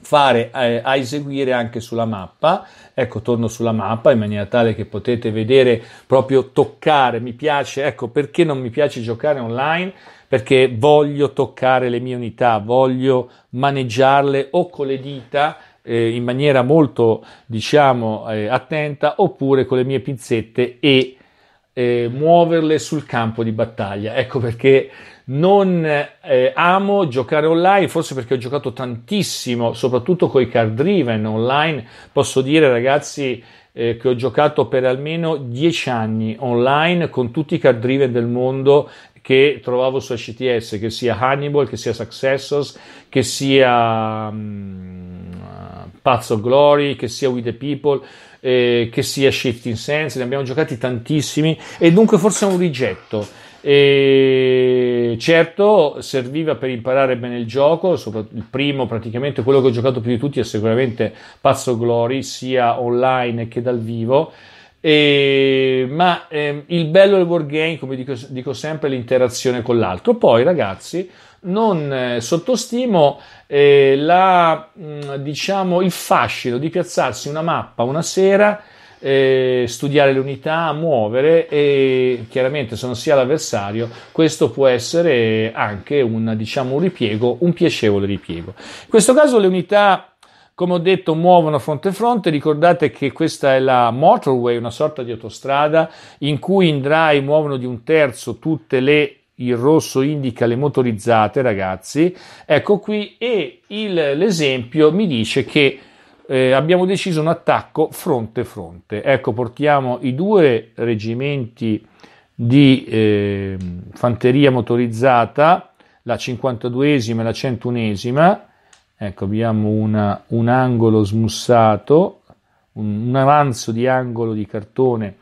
fare eh, a eseguire anche sulla mappa. Ecco, torno sulla mappa in maniera tale che potete vedere proprio toccare. Mi piace, ecco perché non mi piace giocare online perché voglio toccare le mie unità, voglio maneggiarle o con le dita eh, in maniera molto, diciamo, eh, attenta oppure con le mie pinzette e eh, muoverle sul campo di battaglia. Ecco perché non eh, amo giocare online, forse perché ho giocato tantissimo, soprattutto con i card driven online. Posso dire, ragazzi, eh, che ho giocato per almeno 10 anni online con tutti i card driven del mondo che trovavo su HTS, che sia Hannibal, che sia Successors, che sia um, Paths of Glory, che sia With the People, eh, che sia Shifting Sense, ne abbiamo giocati tantissimi e dunque forse è un rigetto e certo, serviva per imparare bene il gioco. Il primo, praticamente quello che ho giocato più di tutti, è sicuramente Pazzo Glory, sia online che dal vivo. E, ma eh, il bello del wargame, come dico, dico sempre, è l'interazione con l'altro. Poi, ragazzi, non eh, sottostimo eh, la, mh, diciamo, il fascino di piazzarsi una mappa una sera eh, studiare le unità, muovere e chiaramente sono sia l'avversario, questo può essere anche un, diciamo, un ripiego, un piacevole ripiego. In questo caso le unità come ho detto, muovono fronte a fronte. Ricordate che questa è la motorway, una sorta di autostrada in cui in dry muovono di un terzo tutte le. Il rosso indica le motorizzate, ragazzi. Ecco qui. E il, l'esempio mi dice che eh, abbiamo deciso un attacco fronte-fronte. Ecco, portiamo i due reggimenti di eh, fanteria motorizzata, la 52esima e la 101esima. Ecco, abbiamo una, un angolo smussato, un, un, avanzo di angolo di cartone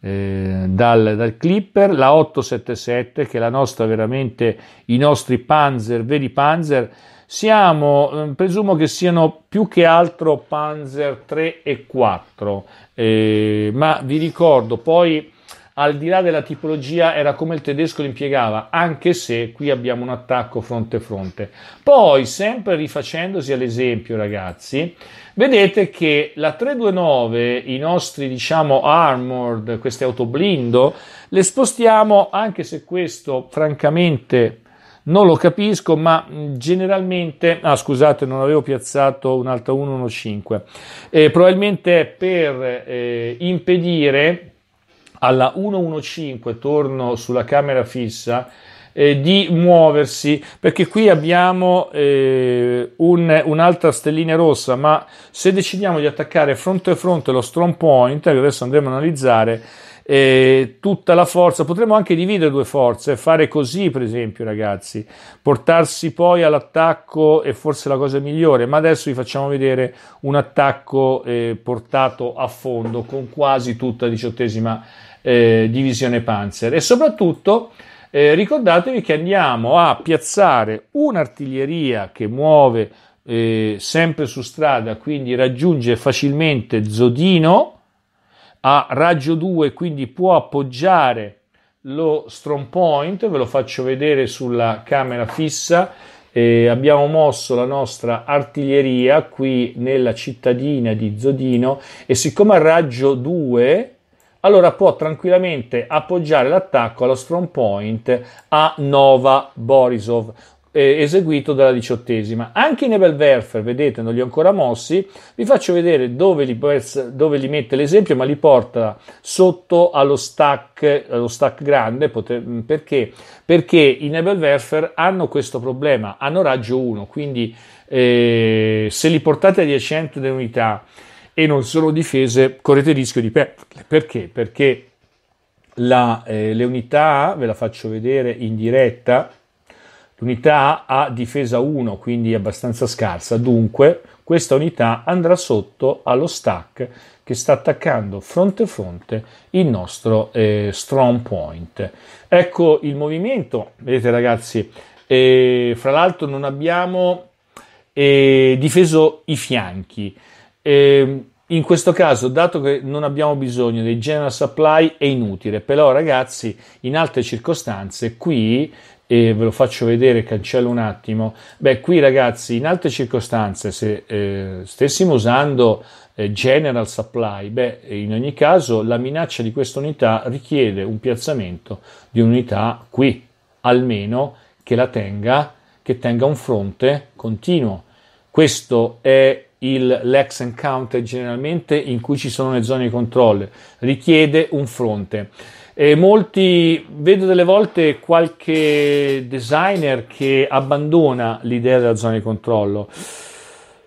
eh, dal, dal, Clipper, la 877 che è la nostra veramente, i nostri Panzer, veri Panzer siamo, eh, presumo che siano più che altro Panzer 3 e 4, eh, ma vi ricordo poi al di là della tipologia era come il tedesco lo impiegava, anche se qui abbiamo un attacco fronte fronte. Poi, sempre rifacendosi all'esempio, ragazzi, vedete che la 329, i nostri diciamo armored, queste autoblindo, le spostiamo anche se questo francamente non lo capisco, ma generalmente, ah scusate, non avevo piazzato un'altra 115, eh, probabilmente è per eh, impedire alla 115, torno sulla camera fissa, eh, di muoversi perché qui abbiamo eh, un, un'altra stellina rossa ma se decidiamo di attaccare fronte a fronte lo strong point che adesso andremo a analizzare eh, tutta la forza, potremmo anche dividere due forze, e fare così per esempio ragazzi, portarsi poi all'attacco è forse la cosa migliore, ma adesso vi facciamo vedere un attacco eh, portato a fondo con quasi tutta la diciottesima eh, divisione Panzer e soprattutto eh, ricordatevi che andiamo a piazzare un'artiglieria che muove eh, sempre su strada, quindi raggiunge facilmente Zodino, a raggio 2, quindi può appoggiare lo strong point, ve lo faccio vedere sulla camera fissa. Eh, abbiamo mosso la nostra artiglieria qui nella cittadina di Zodino e siccome a raggio 2 allora può tranquillamente appoggiare l'attacco allo strong point a Nova Borisov eh, eseguito dalla diciottesima. Anche in Ebelwerfer, vedete, non li ho ancora mossi, vi faccio vedere dove li, dove li mette l'esempio, ma li porta sotto allo stack, allo stack grande, poter, mm, perché? Perché i Nebelwerfer hanno questo problema, hanno raggio 1, quindi eh, se li portate adiacenti ad unità e non sono difese, correte il rischio di perdere. Perché? Perché la, eh, le unità, ve la faccio vedere in diretta, L'unità ha difesa 1, quindi abbastanza scarsa, dunque questa unità andrà sotto allo stack che sta attaccando fronte a fronte il nostro eh, strong point. Ecco il movimento, vedete ragazzi, eh, fra l'altro non abbiamo eh, difeso i fianchi. Ehm, in questo caso, dato che non abbiamo bisogno dei general supply, è inutile, però ragazzi, in altre circostanze qui e ve lo faccio vedere, cancello un attimo. Beh, qui ragazzi, in altre circostanze, se eh, stessimo usando eh, General Supply, beh, in ogni caso la minaccia di questa unità richiede un piazzamento di un'unità qui, almeno che la tenga, che tenga un fronte continuo. Questo è il Lex Encounter generalmente in cui ci sono le zone di controllo, richiede un fronte. E molti, vedo delle volte qualche designer che abbandona l'idea della zona di controllo.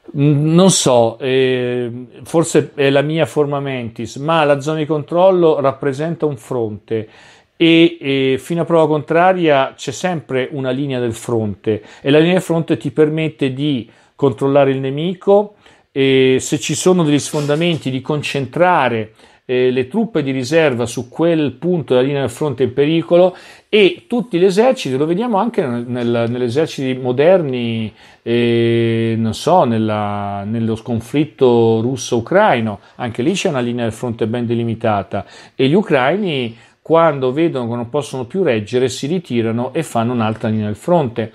Non so, eh, forse è la mia forma mentis, ma la zona di controllo rappresenta un fronte e, e, fino a prova contraria c'è sempre una linea del fronte e la linea del fronte ti permette di controllare il nemico e se ci sono degli sfondamenti di concentrare eh, le truppe di riserva su quel punto della linea del fronte in pericolo e tutti gli eserciti, lo vediamo anche nel, negli eserciti moderni, eh, non so, nella, nello sconflitto russo-ucraino, anche lì c'è una linea del fronte ben delimitata e gli ucraini quando vedono che non possono più reggere si ritirano e fanno un'altra linea del fronte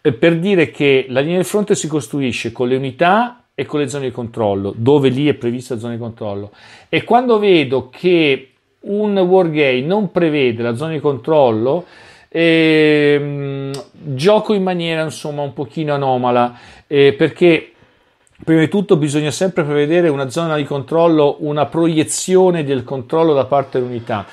per dire che la linea del fronte si costruisce con le unità e con le zone di controllo, dove lì è prevista zona di controllo. E quando vedo che un wargame non prevede la zona di controllo, ehm, gioco in maniera insomma un pochino anomala, eh, perché prima di tutto bisogna sempre prevedere una zona di controllo, una proiezione del controllo da parte dell'unità.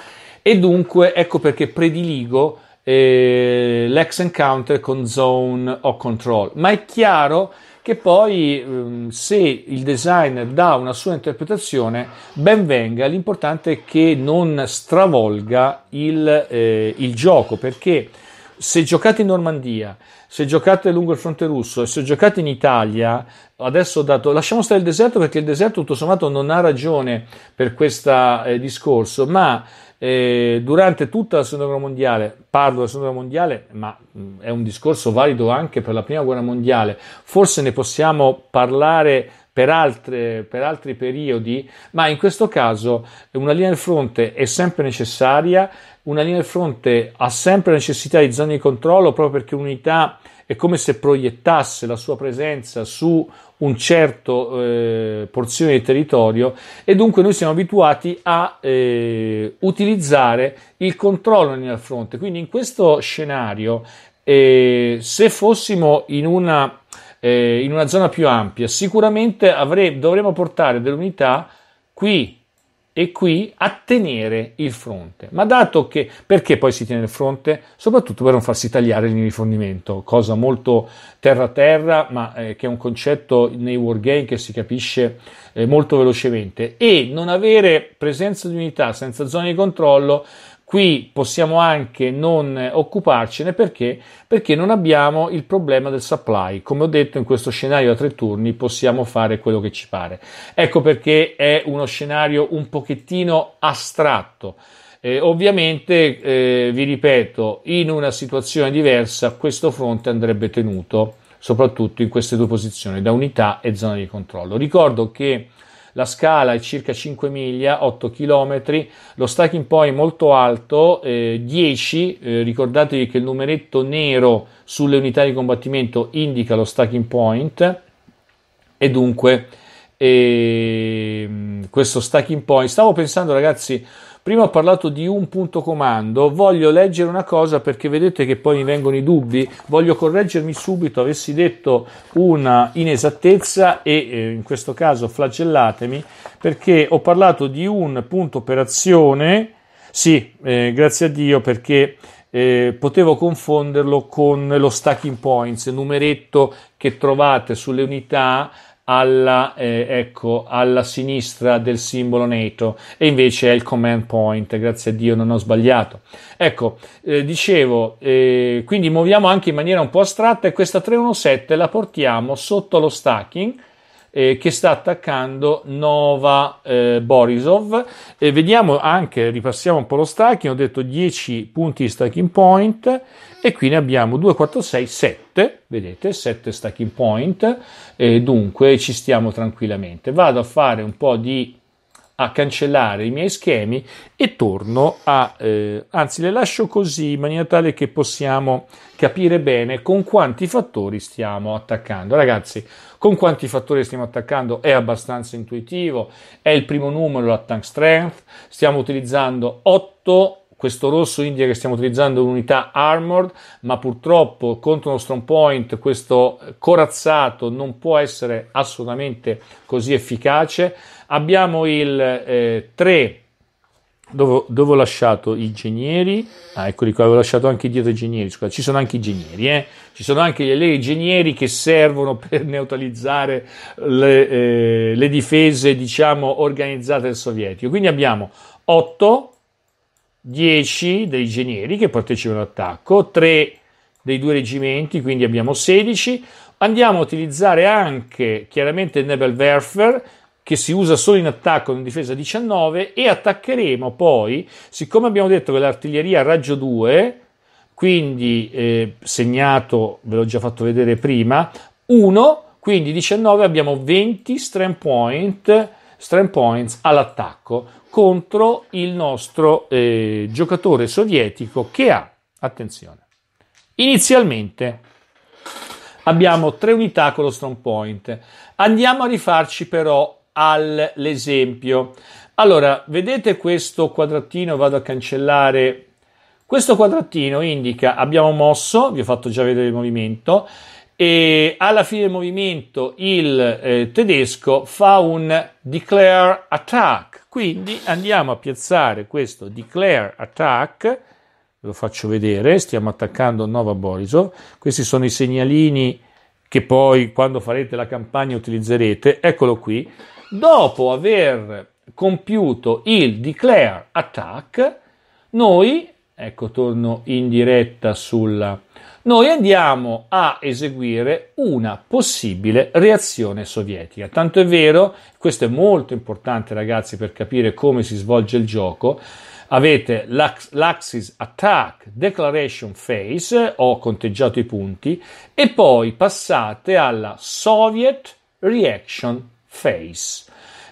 E dunque ecco perché prediligo eh, l'ex encounter con zone of control. Ma è chiaro che poi ehm, se il designer dà una sua interpretazione, ben venga, l'importante è che non stravolga il, eh, il gioco, perché se giocate in Normandia, se giocate lungo il fronte russo e se giocate in Italia, adesso ho dato, lasciamo stare il deserto perché il deserto tutto sommato non ha ragione per questo eh, discorso, ma eh, durante tutta la seconda guerra mondiale, parlo della seconda guerra mondiale, ma mh, è un discorso valido anche per la prima guerra mondiale, forse ne possiamo parlare per, altre, per altri periodi, ma in questo caso una linea del fronte è sempre necessaria, una linea del fronte ha sempre necessità di zone di controllo proprio perché un'unità è come se proiettasse la sua presenza su un certo eh, porzione di territorio e dunque noi siamo abituati a eh, utilizzare il controllo nel fronte. Quindi in questo scenario, eh, se fossimo in una, eh, in una zona più ampia, sicuramente avrei, dovremmo portare delle unità qui e qui a tenere il fronte. Ma dato che perché poi si tiene il fronte? Soprattutto per non farsi tagliare il rifornimento, cosa molto terra terra, ma eh, che è un concetto nei wargame che si capisce eh, molto velocemente. E non avere presenza di unità senza zone di controllo Qui possiamo anche non occuparcene perché? perché non abbiamo il problema del supply. Come ho detto, in questo scenario a tre turni possiamo fare quello che ci pare. Ecco perché è uno scenario un pochettino astratto. Eh, ovviamente, eh, vi ripeto, in una situazione diversa questo fronte andrebbe tenuto, soprattutto in queste due posizioni, da unità e zona di controllo. Ricordo che la scala è circa 5 miglia, 8 km, lo stacking point molto alto, eh, 10, eh, ricordatevi che il numeretto nero sulle unità di combattimento indica lo stacking point e dunque eh, questo stacking point, stavo pensando ragazzi Prima ho parlato di un punto comando, voglio leggere una cosa perché vedete che poi mi vengono i dubbi, voglio correggermi subito, avessi detto una inesattezza e eh, in questo caso flagellatemi perché ho parlato di un punto operazione, sì, eh, grazie a Dio perché eh, potevo confonderlo con lo stacking points, numeretto che trovate sulle unità alla, eh, ecco, alla, sinistra del simbolo NATO e invece è il command point, grazie a Dio non ho sbagliato. Ecco, eh, dicevo, eh, quindi muoviamo anche in maniera un po' astratta e questa 317 la portiamo sotto lo stacking eh, che sta attaccando Nova eh, Borisov. E vediamo anche, ripassiamo un po' lo stacking, ho detto 10 punti di stacking point e qui ne abbiamo 2, 4, 6, 7, vedete, 7 stacking point, e dunque ci stiamo tranquillamente. Vado a fare un po' di a cancellare i miei schemi e torno a eh, anzi le lascio così in maniera tale che possiamo capire bene con quanti fattori stiamo attaccando ragazzi con quanti fattori stiamo attaccando è abbastanza intuitivo è il primo numero la tank strength stiamo utilizzando 8 questo rosso indica che stiamo utilizzando un'unità armored, ma purtroppo contro uno strong point questo corazzato non può essere assolutamente così efficace. Abbiamo il eh, 3 dove, dove, ho lasciato i genieri, ah, eccoli qua, avevo lasciato anche dietro i genieri, scusa, ci sono anche i genieri, eh? ci sono anche gli aerei ingegneri che servono per neutralizzare le, eh, le difese, diciamo, organizzate del sovietico. Quindi abbiamo 8, 10 dei genieri che partecipano all'attacco, 3 dei due reggimenti, quindi abbiamo 16. Andiamo a utilizzare anche chiaramente il Nebelwerfer che si usa solo in attacco, in difesa 19 e attaccheremo poi, siccome abbiamo detto che l'artiglieria ha raggio 2, quindi eh, segnato, ve l'ho già fatto vedere prima, 1, quindi 19 abbiamo 20 strength point strength points all'attacco contro il nostro eh, giocatore sovietico che ha, attenzione, inizialmente abbiamo tre unità con lo strong point. Andiamo a rifarci però all'esempio. Allora, vedete questo quadratino, vado a cancellare. Questo quadratino indica, abbiamo mosso, vi ho fatto già vedere il movimento, e alla fine del movimento il eh, tedesco fa un declare attack. Quindi andiamo a piazzare questo declare attack, lo faccio vedere, stiamo attaccando Nova Borisov, questi sono i segnalini che poi quando farete la campagna utilizzerete, eccolo qui, dopo aver compiuto il declare attack, noi, ecco torno in diretta sulla noi andiamo a eseguire una possibile reazione sovietica. Tanto è vero, questo è molto importante ragazzi per capire come si svolge il gioco, avete l'ax- l'axis attack declaration phase, ho conteggiato i punti, e poi passate alla Soviet reaction phase.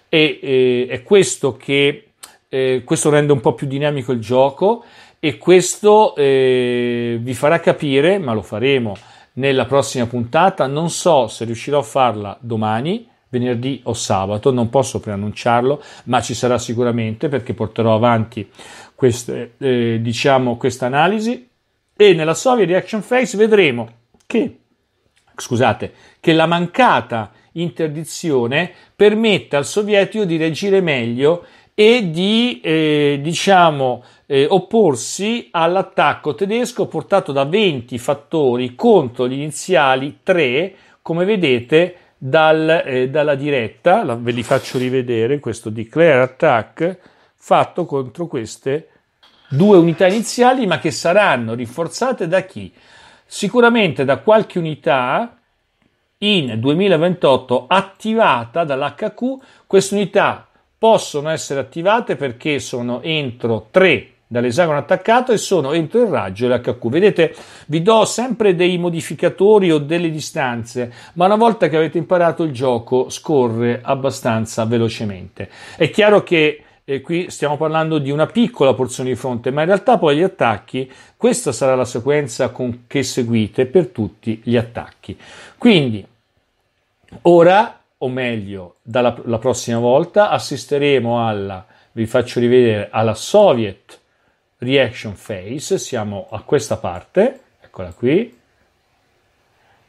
E, e eh, è questo che eh, questo rende un po' più dinamico il gioco e questo eh, vi farà capire, ma lo faremo nella prossima puntata, non so se riuscirò a farla domani, venerdì o sabato, non posso preannunciarlo, ma ci sarà sicuramente perché porterò avanti queste, eh, diciamo, questa analisi e nella Sovia Reaction Face vedremo che, scusate, che la mancata interdizione permette al sovietico di reagire meglio e di, eh, diciamo, eh, opporsi all'attacco tedesco portato da 20 fattori contro gli iniziali 3, come vedete dal, eh, dalla diretta, la, ve li faccio rivedere, questo declare attack fatto contro queste due unità iniziali, ma che saranno rinforzate da chi? Sicuramente da qualche unità in 2028 attivata dall'HQ, queste unità possono essere attivate perché sono entro 3 dall'esagono attaccato e sono entro il raggio dell'HQ. Vedete, vi do sempre dei modificatori o delle distanze, ma una volta che avete imparato il gioco scorre abbastanza velocemente. È chiaro che e eh, qui stiamo parlando di una piccola porzione di fronte, ma in realtà poi gli attacchi, questa sarà la sequenza con che seguite per tutti gli attacchi. Quindi, ora, o meglio, dalla, la prossima volta assisteremo alla, vi faccio rivedere, alla Soviet reaction phase, siamo a questa parte, eccola qui,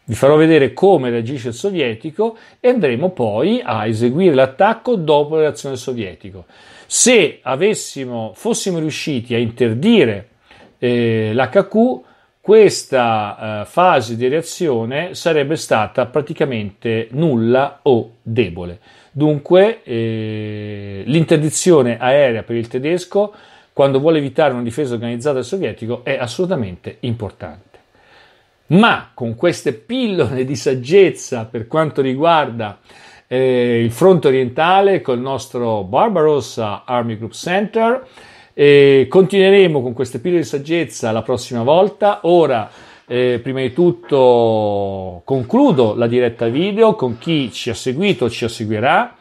vi farò vedere come reagisce il sovietico e andremo poi a eseguire l'attacco dopo l'azione del sovietico. Se avessimo, fossimo riusciti a interdire eh, l'HQ, questa eh, fase di reazione sarebbe stata praticamente nulla o debole. Dunque eh, l'interdizione aerea per il tedesco quando vuole evitare una difesa organizzata sovietico è assolutamente importante. Ma con queste pillole di saggezza per quanto riguarda eh, il fronte orientale col nostro Barbarossa Army Group Center, eh, continueremo con queste pillole di saggezza la prossima volta. Ora eh, prima di tutto concludo la diretta video con chi ci ha seguito ci seguirà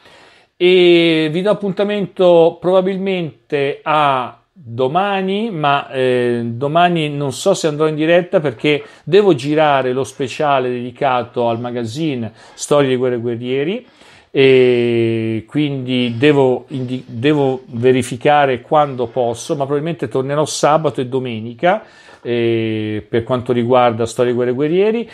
e vi do appuntamento probabilmente a domani, ma eh, domani non so se andrò in diretta perché devo girare lo speciale dedicato al magazine Storie di Guerre e Guerrieri e quindi devo, indi- devo verificare quando posso, ma probabilmente tornerò sabato e domenica eh, per quanto riguarda Storie di Guerre e Guerrieri.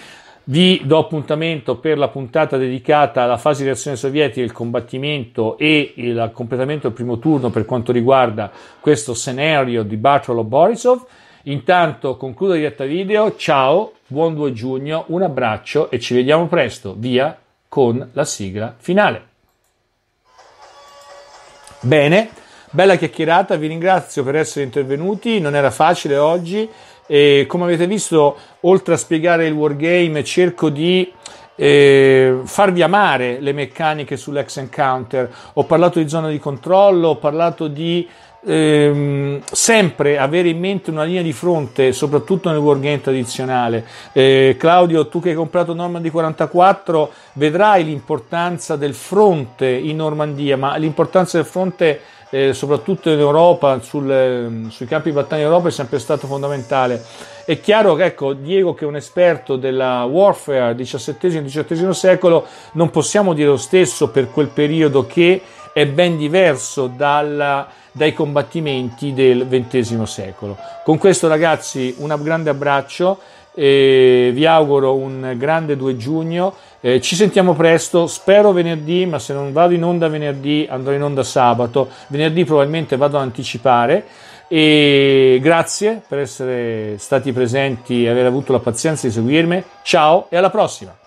Vi do appuntamento per la puntata dedicata alla fase di reazione sovietica, il combattimento e il completamento del primo turno per quanto riguarda questo scenario di Battle of Borisov. Intanto concludo diretta video, ciao, buon 2 giugno, un abbraccio e ci vediamo presto, via con la sigla finale. Bene, bella chiacchierata, vi ringrazio per essere intervenuti, non era facile oggi. E come avete visto, oltre a spiegare il wargame, cerco di eh, farvi amare le meccaniche sull'ex encounter. Ho parlato di zona di controllo, ho parlato di Ehm, sempre avere in mente una linea di fronte, soprattutto nel wargame tradizionale. Eh, Claudio, tu che hai comprato Normandy 44, vedrai l'importanza del fronte in Normandia, ma l'importanza del fronte eh, soprattutto in Europa, sul, ehm, sui campi di battaglia in Europa è sempre stato fondamentale. È chiaro che ecco, Diego, che è un esperto della warfare XVII-XVIII secolo, non possiamo dire lo stesso per quel periodo che è ben diverso dalla, dai combattimenti del XX secolo. Con questo, ragazzi, un grande abbraccio e vi auguro un grande 2 giugno. Eh, ci sentiamo presto, spero venerdì, ma se non vado in onda venerdì andrò in onda sabato, venerdì probabilmente vado ad anticipare. E grazie per essere stati presenti e aver avuto la pazienza di seguirmi. Ciao e alla prossima!